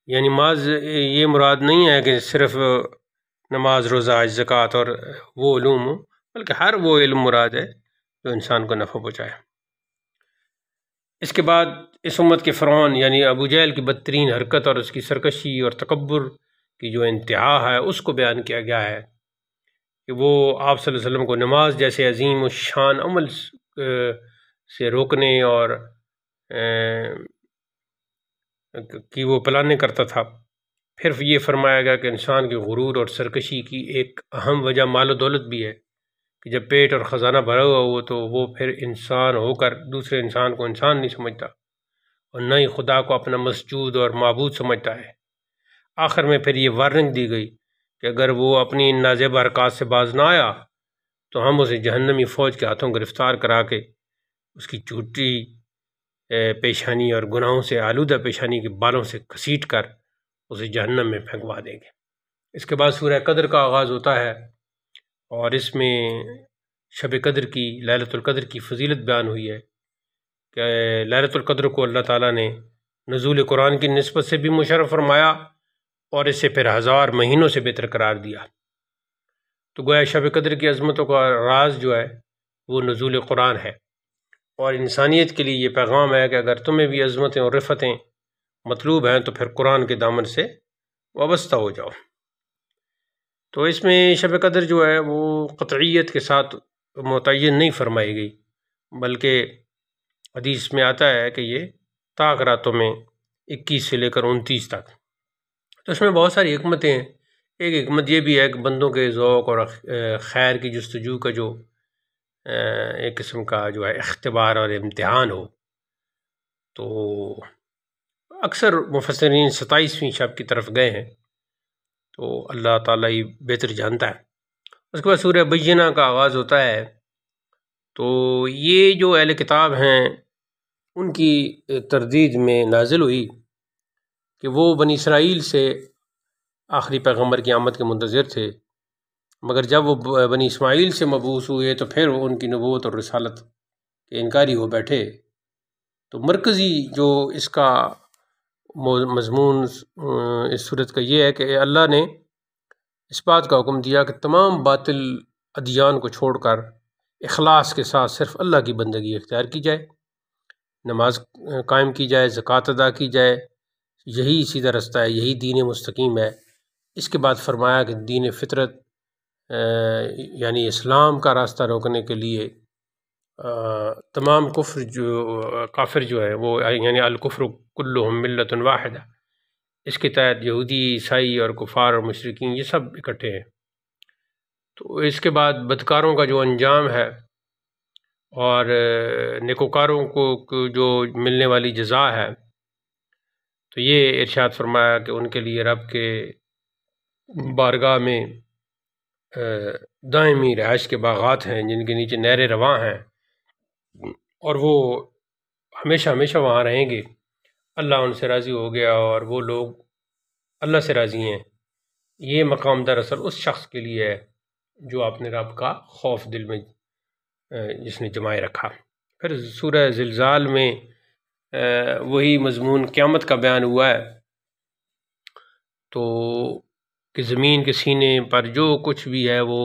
यानी माज ये मुराद नहीं है कि सिर्फ नमाज रोज़ा ज़क़़त और वो ूम हो बल्कि हर वो इल्म मुराद है जो इंसान को नफ़ा पहुँचाए इसके बाद इस उम्मत के फ़रौन यानी अबू जैल की बदतरीन हरकत और उसकी सरकशी और तकबर की जो इंतहा है उसको बयान किया गया है कि वो आप वसल्लम को नमाज जैसे अजीम शान अमल से रोकने और की वो प्लाने करता था फिर ये फरमाया गया कि इंसान के गुरूर और सरकशी की एक अहम वजह माल दौलत भी है कि जब पेट और ख़जाना भरा हुआ हो तो वो फिर इंसान होकर दूसरे इंसान को इंसान नहीं समझता और न ही खुदा को अपना मसजूद और मबूद समझता है आखिर में फिर ये वार्निंग दी गई कि अगर वो अपनी इन नाजेब हरकत से बाज ना आया तो हम उसे जहन्नमी फ़ौज के हाथों गिरफ़्तार करा के उसकी चूटी पेशानी और गुनाहों से आलूदा पेशानी के बालों से घसीट कर उसे जहन्नम में फेंकवा देंगे इसके बाद सूर्य कदर का आगाज़ होता है और इसमें शब कदर की ललतुल्कदर की फजीलत बयान हुई है कि ललतुल्कदर को अल्लाह ताला ने नजूल कुरान की नस्बत से भी मुशरफ़ फरमाया और इसे फिर हज़ार महीनों से बेहतर करार दिया तो गोया शब कदर की अजमतों का राज जो है वो नज़ुल कुरान है और इंसानियत के लिए ये पैगाम है कि अगर तुम्हें भी अजमतें और रफ़तें मतलूब हैं तो फिर कुरान के दामन से वाबस्ता हो जाओ तो इसमें शब कदर जो है वो कतरीत के साथ मुतन नहीं फरमाई गई बल्कि हदीस में आता है कि ये ताक रातों में इक्कीस से लेकर उनतीस तक तो उसमें बहुत सारी हमतें हैं एक हमत यह भी है कि बंदों के ओक़ और खैर की जस्तजू का जो एक किस्म का जो है अख्तबार और इम्तहान हो तो अक्सर मुफसरीन सताईसवीं शब की तरफ गए हैं तो अल्लाह ताला ही बेहतर जानता है उसके बाद सूर्य बजना का आगाज़ होता है तो ये जो अहल किताब हैं उनकी तरदीद में नाजिल हुई कि वो बनी इसराइल से आखिरी पैगंबर की आमद के मंतज़र थे मगर जब वो बनी इसमाइल से मबूस हुए तो फिर वो उनकी नबूत और रसालत के इनकारी हो बैठे तो मरकज़ी जो इसका मजमून इस सूरत का ये है कि अल्लाह ने इस बात का हुक्म दिया कि तमाम बातिल अदियान को छोड़ कर अखलास के साथ सिर्फ अल्लाह की बंदगी इख्तियार की जाए नमाज कायम की जाए ज़क़़त अदा की जाए यही सीधा रास्ता है यही दीन मस्तकीम है इसके बाद फरमाया कि दीन फितरत यानी इस्लाम का रास्ता रोकने के लिए आ, तमाम कुफ्र जो काफिर जो है वो यानी अलकुफ़र कुल्लुमिल्लतन वाहिदा इसके तहत यहूदी ईसाई और कुफार और मशरकिन ये सब इकट्ठे हैं तो इसके बाद बदकारों का जो अंजाम है और नकोकारों को जो मिलने वाली जजा है तो ये इरशाद फरमाया कि उनके लिए रब के बारगाह में दायमी रहाइश के बागात हैं जिनके नीचे नहर रवा हैं और वो हमेशा हमेशा वहाँ रहेंगे अल्लाह उनसे राज़ी हो गया और वो लोग अल्लाह से राज़ी हैं ये मकाम दरअसल उस शख्स के लिए है जो आपने रब का खौफ दिल में जिसने जमाए रखा फिर सूरह जिलज़ाल में वही मजमून क़्यामत का बयान हुआ है तो कि ज़मीन के सीने पर जो कुछ भी है वो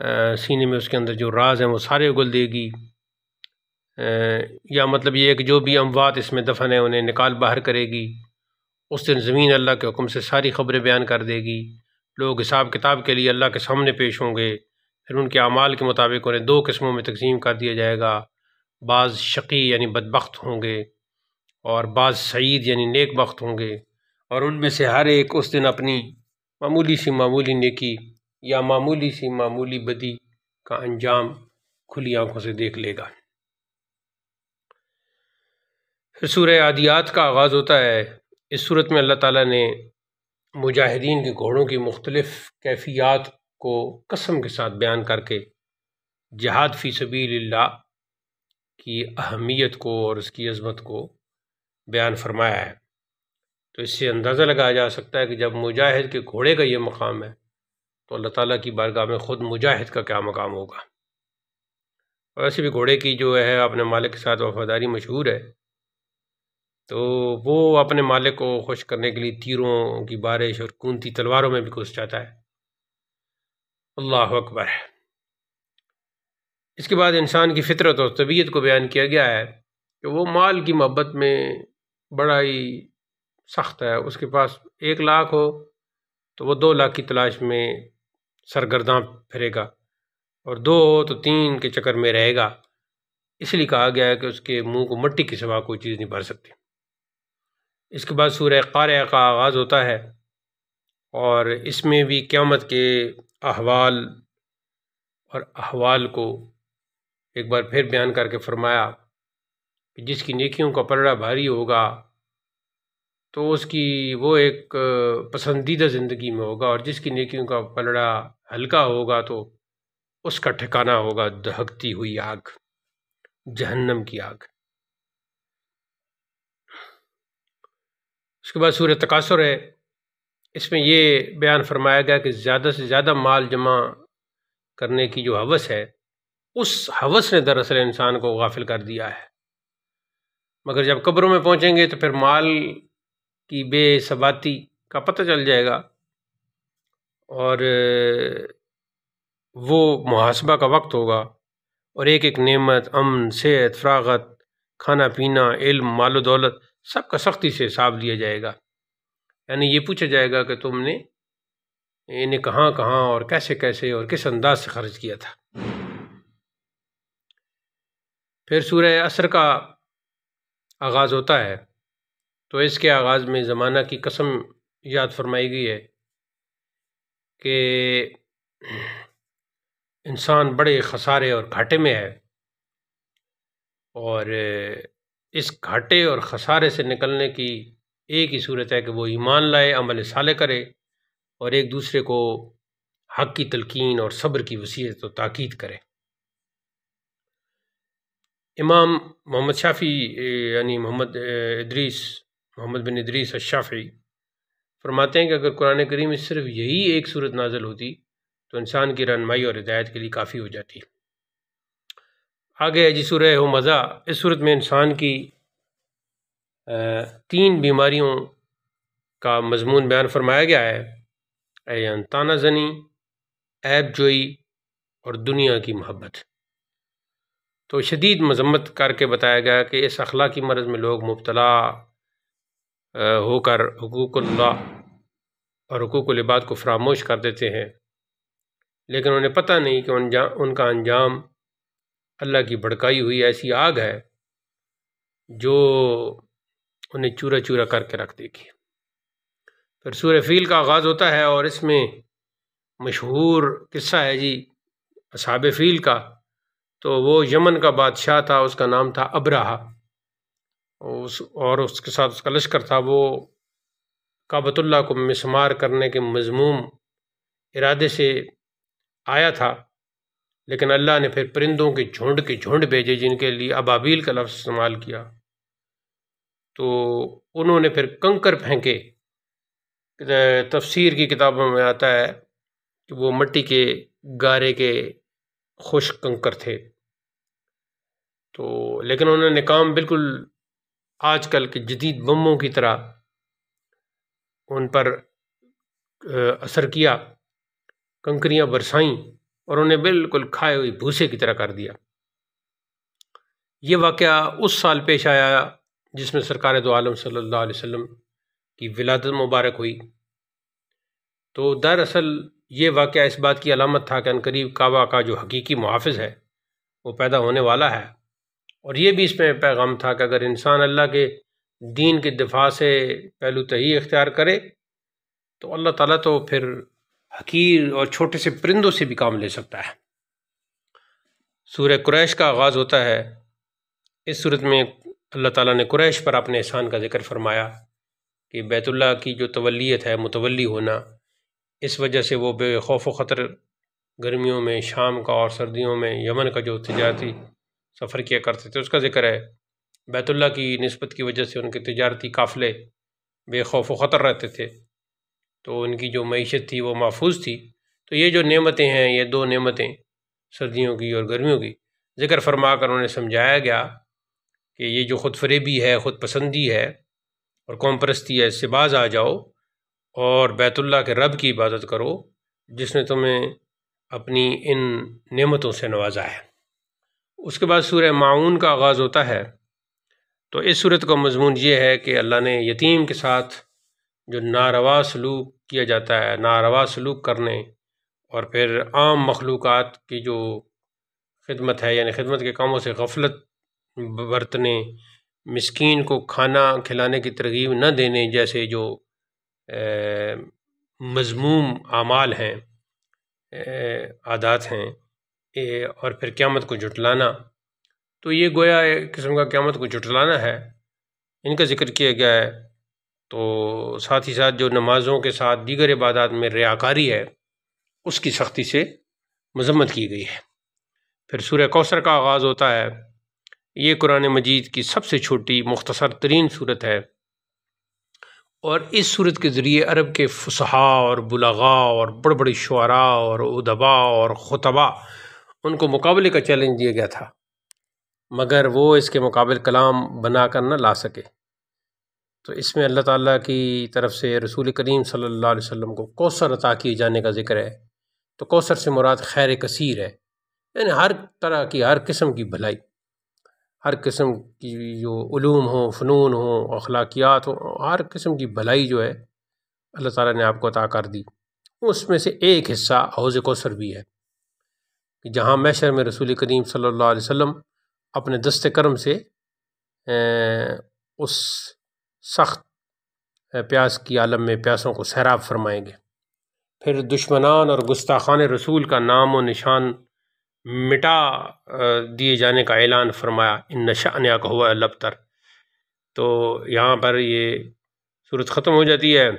सीने में उसके अंदर जो राज हैं वो सारे उगल देगी या मतलब ये कि जो भी अमवात इसमें दफन है उन्हें निकाल बाहर करेगी उस दिन ज़मीन अल्लाह के हुक्म से सारी खबरें बयान कर देगी लोग हिसाब किताब के लिए अल्लाह के सामने पेश होंगे फिर उनके अमाल के मुताबिक उन्हें दो किस्मों में तकसीम कर दिया जाएगा बाज़ शकी यानी बदबخت होंगे और बाज़ सईद यानी नेक बख्त होंगे और उनमें से हर एक उस दिन अपनी मामूली सी मामूली नेकी या मामूली सी मामूली बदी का अंजाम खुली आंखों से देख लेगा फिर सूर आदियात का आगाज़ होता है इस सूरत में अल्लाह ताला ने मुजाहिदीन के घोड़ों की मुख्तलफ़ कैफियात को कसम के साथ बयान करके जहाद फ़ी सबील की अहमियत को और उसकी अज़मत को बयान फरमाया है तो इससे अंदाज़ा लगाया जा सकता है कि जब मुजाहिद के घोड़े का ये मकाम है तो अल्लाह ताला की बारगाह में ख़ुद मुजाहिद का क्या मकाम होगा और वैसे भी घोड़े की जो है अपने मालिक के साथ वफादारी मशहूर है तो वो अपने मालिक को खुश करने के लिए तीरों की बारिश और कुंती तलवारों में भी घुस जाता है अल्लाह अकबर है इसके बाद इंसान की फितरत और तबीयत को बयान किया गया है कि वो माल की मोहब्बत में बड़ा ही सख्त है उसके पास एक लाख हो तो वो दो लाख की तलाश में सरगर्दां फिरेगा और दो हो तो तीन के चक्कर में रहेगा इसलिए कहा गया है कि उसके मुंह को मट्टी के सिवा कोई चीज़ नहीं भर सकती इसके बाद सूर्य कार का आगाज़ होता है और इसमें भी क़्यामत के अहवाल और अहवाल को एक बार फिर बयान करके फरमाया कि जिसकी नेकियों का पलड़ा भारी होगा तो उसकी वो एक पसंदीदा ज़िंदगी में होगा और जिसकी नेकियों का पलड़ा हल्का होगा तो उसका ठिकाना होगा दहकती हुई आग जहन्नम की आग उसके बाद सूर्य तकासुर है इसमें ये बयान फरमाया गया कि ज़्यादा से ज़्यादा माल जमा करने की जो हवस है उस हवस ने दरअसल इंसान को गाफिल कर दिया है मगर जब कब्रों में पहुँचेंगे तो फिर माल की बेसबाती का पता चल जाएगा और वो मुहासबा का वक्त होगा और एक एक नेमत अमन सेहत फ़रागत खाना पीना इल्म मालो दौलत सब का सख्ती से हिसाब लिया जाएगा यानी ये पूछा जाएगा कि तुमने इन्हें कहाँ कहाँ और कैसे कैसे और किस अंदाज से खर्च किया था फिर सूर्य असर का आगाज़ होता है तो इसके आगाज़ में ज़माना की कसम याद फरमाई गई है कि इंसान बड़े खसारे और घाटे में है और इस घाटे और खसारे से निकलने की एक ही सूरत है कि वो ईमान लाए अमल साले करे और एक दूसरे को हक़ की तलकिन और सब्र की वसीयत तो ताक़द करे इमाम मोहम्मद शाफ़ी यानी मोहम्मद इदरीस मोहम्मद बिन इदरीस अशाफ़ी फरमाते हैं कि अगर कुरान करीम में सिर्फ यही एक सूरत नाजल होती तो इंसान की रहनमाई और हिदायत के लिए काफ़ी हो जाती आगे जी सूर्य हो मज़ा इस सूरत में इंसान की तीन बीमारियों का मजमून बयान फरमाया गया है एन ताना जनी ऐब जोई और दुनिया की मोहब्बत तो शदीद मजम्मत करके बताया गया कि इस अखला की मरज़ में लोग मुबतला होकर हकूकल्ला और हकूक लिबाद को फरामोश कर देते हैं लेकिन उन्हें पता नहीं कि उनजा उनका अंजाम अल्लाह की भड़काई हुई ऐसी आग है जो उन्हें चूरा चूरा करके रख देगी फिर सूर्य फील का आगाज़ होता है और इसमें मशहूर किस्सा है जी असाब फील का तो वो यमन का बादशाह था उसका नाम था अब्राहा उस और उसके साथ उसका लश्कर था वो काबतुल्ला को मिसमार करने के मजमूम इरादे से आया था लेकिन अल्लाह ने फिर परिंदों के झुंड के झुंड भेजे जिनके लिए अबाबील का लफ्ज़ इस्तेमाल किया तो उन्होंने फिर कंकर फेंके तफसीर की किताबों में आता है कि वो मट्टी के गारे के खुश कंकर थे तो लेकिन उन्होंने काम बिल्कुल आजकल के जदीद बमों की तरह उन पर असर किया कंकरियां बरसाईं और उन्हें बिल्कुल खाए हुए भूसे की तरह कर दिया ये वाक़ उस साल पेश आया जिसमें सरकार दो आलम सल्लल्लाहु अलैहि वसल्लम की विलादत मुबारक हुई तो दरअसल ये वाक़ इस बात की अलामत था कि अनकरीब काबा का जो हकीकी मुहाफ़ है वो पैदा होने वाला है और ये भी इसमें पैगाम था कि अगर इंसान अल्लाह के दीन के दिफा से पहलू तही तो इख्तियार करे तो अल्लाह ताला तो फिर हकीर और छोटे से परिंदों से भी काम ले सकता है सूर्य कुरैश का आगाज़ होता है इस सूरत में अल्लाह ताला ने कुरैश पर अपने एहसान का जिक्र फरमाया कि बैतुल्ला की जो तवलीत है मुतवली होना इस वजह से वो बेखौफ ख़तर गर्मियों में शाम का और सर्दियों में यमन का जो तजारती सफ़र किया करते थे उसका ज़िक्र है बैतुल्ला की नस्बत की वजह से उनके तजारती काफ़िले बेखौफ व ख़तर रहते थे तो उनकी जो मीशत थी वो महफूज थी तो ये जो नमतें हैं ये दो नमतें सर्दियों की और गर्मियों की ज़िक्र फरमा कर उन्हें समझाया गया कि ये जो खुद फरेबी है खुद पसंदी है और कौम परस्ती है इससे बाज आ जाओ और बैतुल्ला के रब की इबादत करो जिसने तुम्हें अपनी इन नमतों से नवाजा है उसके बाद सूर्य माउन का आगाज़ होता है तो इस सूरत का मजमून ये है कि अल्लाह ने यतीम के साथ जो नारवा सलूक किया जाता है नारवा सलूक करने और फिर आम मखलूक़ की जो खिदमत है यानी खिदमत के कामों से गफलत बरतने मस्किन को खाना खिलाने की तरगीब न देने जैसे जो मजमूम आमाल हैं आदात हैं और फिर क़्यामत को जुटलाना तो ये गोया एक किस्म का क़्यामत को जुटलाना है इनका जिक्र किया गया है तो साथ ही साथ जो नमाज़ों के साथ दीगर इबादत में रियाकारी है उसकी सख्ती से मजम्मत की गई है फिर सूर्य कौसर का आगाज़ होता है ये कुरान मजीद की सबसे छोटी मुख्तसर तरीन सूरत है और इस सूरत के ज़रिए अरब के फसहा और बुलगा और बड़े बड़े शुरा और उदबा और खुतबा उनको मुकाबले का चैलेंज दिया गया था मगर वो इसके मुकाबल कलाम बना कर ना ला सके तो इसमें अल्लाह ताला की तरफ से रसूल करीम सल्लल्लाहु अलैहि वसल्लम को कौसर अता किए जाने का ज़िक्र है तो कौसर से मुराद खैर कसीर है यानी हर तरह की हर किस्म की भलाई हर किस्म की जो ूम हो फ़नून हो अखलाकियात हो हर किस्म की भलाई जो है अल्लाह ताला ने आपको अता कर दी उसमें से एक हिस्सा हौज़ कौसर भी है कि जहाँ मैशर में रसूल करीम सल्ला वम अपने दस्त करम से उस सख्त प्यास की आलम में प्यासों को सैराब फरमाएंगे फिर दुश्मनान और गुस्ताखान रसूल का नाम और निशान मिटा दिए जाने का ऐलान फरमाया इन नशा का हुआ लबतर तो यहाँ पर ये सूरत ख़त्म हो जाती है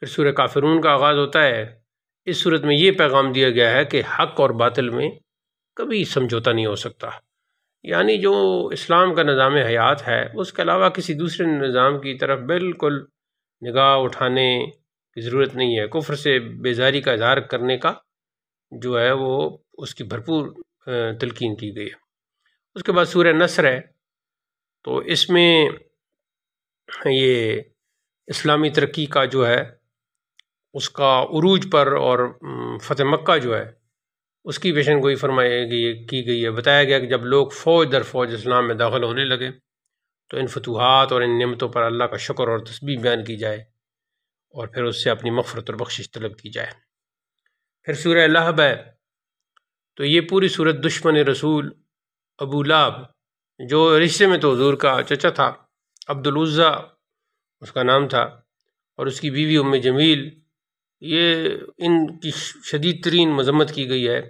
फिर सूर्य काफिरून का आगाज़ होता है इस सूरत में ये पैगाम दिया गया है कि हक और बातिल में कभी समझौता नहीं हो सकता यानी जो इस्लाम का निज़ाम हयात है उसके अलावा किसी दूसरे निज़ाम की तरफ बिल्कुल निगाह उठाने की ज़रूरत नहीं है कुफर से बेजारी का इजहार करने का जो है वो उसकी भरपूर तलकिन की गई है उसके बाद सूर्य नसर है तो इसमें ये इस्लामी तरक्की का जो है उसका उरूज पर और फतेह मक्का जो है उसकी पेशन गोई फरमाई गई की गई है बताया गया कि जब लोग फ़ौज दर फौज इस्लाम में दाखिल होने लगे तो इन फतूहत और इन नियमतों पर अल्लाह का शक्र और तस्बी बयान की जाए और फिर उससे अपनी मफ़रत और बख्शिश तलब की जाए फिर सूर लहब है तो ये पूरी सूरत दुश्मन रसूल अबू लाभ जो रिश्ते में तो हजूर का चचा था अब्दुलज़ा उसका नाम था और उसकी बीवी उम जमील ये इनकी शदीद तरीन मजम्मत की गई है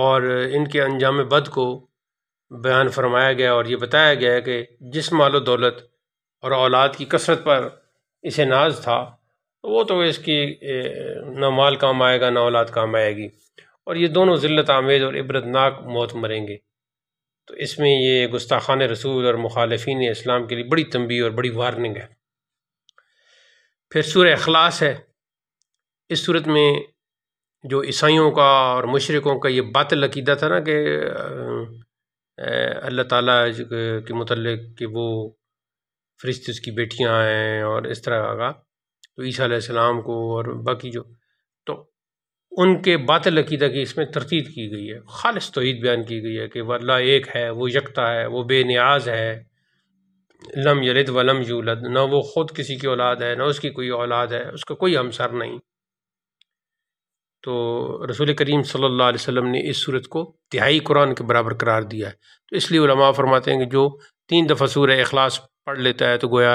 और इनके अंजाम बद को बयान फरमाया गया और ये बताया गया है कि जिस माल दौलत और औलाद की कसरत पर इसे नाज था तो वो तो इसकी ना माल काम आएगा ना औलाद काम आएगी और ये दोनों जिलत आमेज़ और इबरतनाक मौत मरेंगे तो इसमें ये गुस्ताखान रसूल और मुखालफी इस्लाम के लिए बड़ी तंबी और बड़ी वार्निंग है फिर सूर अखलास है इस सूरत में जो ईसाइयों का और मशरक़ों का ये बात लकीदा था ना कि अल्लाह ताला के मतलब कि वो फ़रिश्ते उसकी बेटियां हैं और इस तरह का तो ईसा अलैहिस्सलाम को और बाकी जो तो उनके बात लकीदा की इसमें तरतीब की गई है खालस तोहद बयान की गई है कि वल्ला एक है वो यकता है वो बेनियाज है लम यलद वलम यूलद ना वो ख़ुद किसी की औलाद है ना उसकी कोई औलाद है उसका कोई हमसर नहीं तो रसूल करीम सल्ला वसम ने इस सूरत को तिहाई कुरान के बराबर करार दिया है तो इसलिए उलमा फरमाते हैं कि जो तीन दफ़ा सूर अखलास पढ़ लेता है तो गोया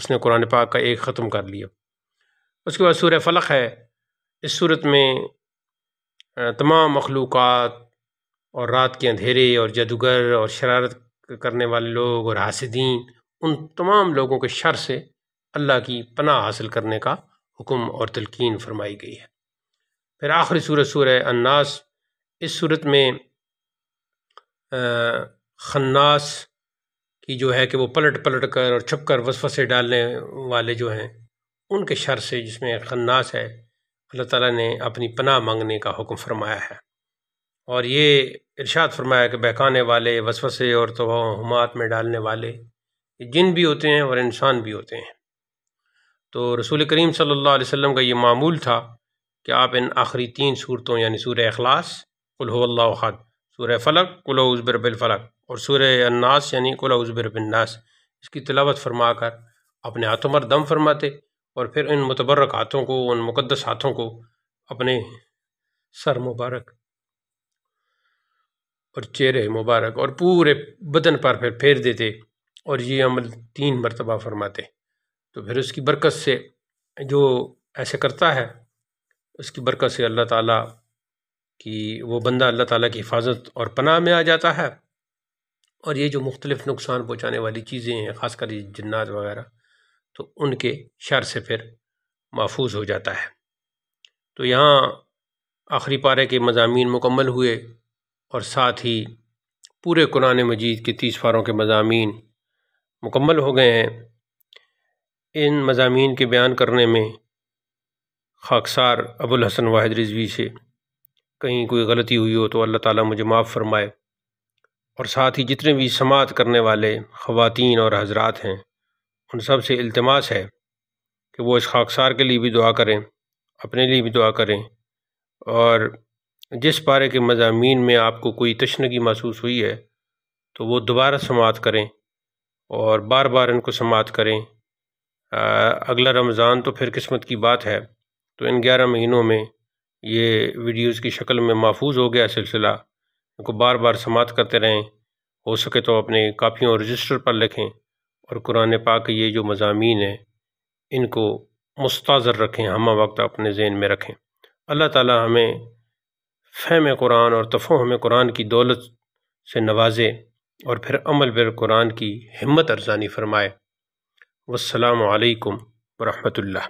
उसने कुरान पाक का एक ख़त्म कर लिया उसके बाद सूर फ़लक है इस सूरत में तमाम मखलूक़ और रात के अंधेरे और जादूगर और शरारत करने वाले लोग और हासदीन उन तमाम लोगों के शर से अल्लाह की पनाह हासिल करने का हुक्म और तलकिन फरमाई गई है फिर आखिरी सूरत सूर अन्नास इस सूरत में खन्नास की जो है कि वो पलट पलट कर और छप कर वसफ़ से डालने वाले जो हैं उनके शर से जिसमें खन्नास है अल्लाह ताला ने अपनी पनाह मांगने का हुक्म फरमाया है और ये इरशाद फरमाया कि बहकाने वाले से और तोहमात में डालने वाले जिन भी होते हैं और इंसान भी होते हैं तो रसूल करीम सल्ला वसम का ये मामूल था कि आप इन आखिरी तीन सूरतों यानी सूर अखलास कुल्हद सूर फ़लक कुल फ़लक और सूर्य अन्नास यानी कुल बिन्नास इसकी तिलावत फरमा कर अपने हाथों पर दम फरमाते और फिर इन मुतबरक हाथों को उन मुक़दस हाथों को अपने सर मुबारक और चेहरे मुबारक और पूरे बदन पर फिर फेर देते और ये अमल तीन मरतबा फरमाते तो फिर उसकी बरकत से जो ऐसे करता है उसकी बरकत से अल्लाह ताला की वो बंदा अल्लाह ताला की हिफाजत और पनाह में आ जाता है और ये जो मुख्तलिफ नुकसान पहुँचाने वाली चीज़ें हैं ख़ासकर ये जन्नात वगैरह तो उनके शर से फिर महफूज हो जाता है तो यहाँ आखिरी पारे के मजामी मुकम्मल हुए और साथ ही पूरे कुरान मजीद के तीस पारों के मजामी मुकम्मल हो गए हैं इन मजामी के बयान करने में खाकसार अबुल हसन वाहिद रिजवी से कहीं कोई गलती हुई हो तो अल्लाह ताला मुझे माफ़ फरमाए और साथ ही जितने भी समात करने वाले ख़वातीन और हजरात हैं उन सब से इल्तमास है कि वो इस खाकसार के लिए भी दुआ करें अपने लिए भी दुआ करें और जिस पारे के मजामी में आपको कोई तशनगी महसूस हुई है तो वो दोबारा समात करें और बार बार इनको समात करें आ, अगला रमज़ान तो फिर किस्मत की बात है तो इन ग्यारह महीनों में ये वीडियोज़ की शक्ल में महफूज हो गया सिलसिला इनको बार बार समात करते रहें हो सके तो अपने कापियों और रजिस्टर पर लिखें और कुरान पाक ये जो मजामी हैं इनको मुस्ताजर रखें हम वक्त अपने जहन में रखें अल्लाह ताली हमें फ़हम कुरान और हमें कुरान की दौलत से नवाजे और फिर अमल बिल कुरान की हिम्मत अरजानी फ़रमाए वालकम वरहमतुल्ला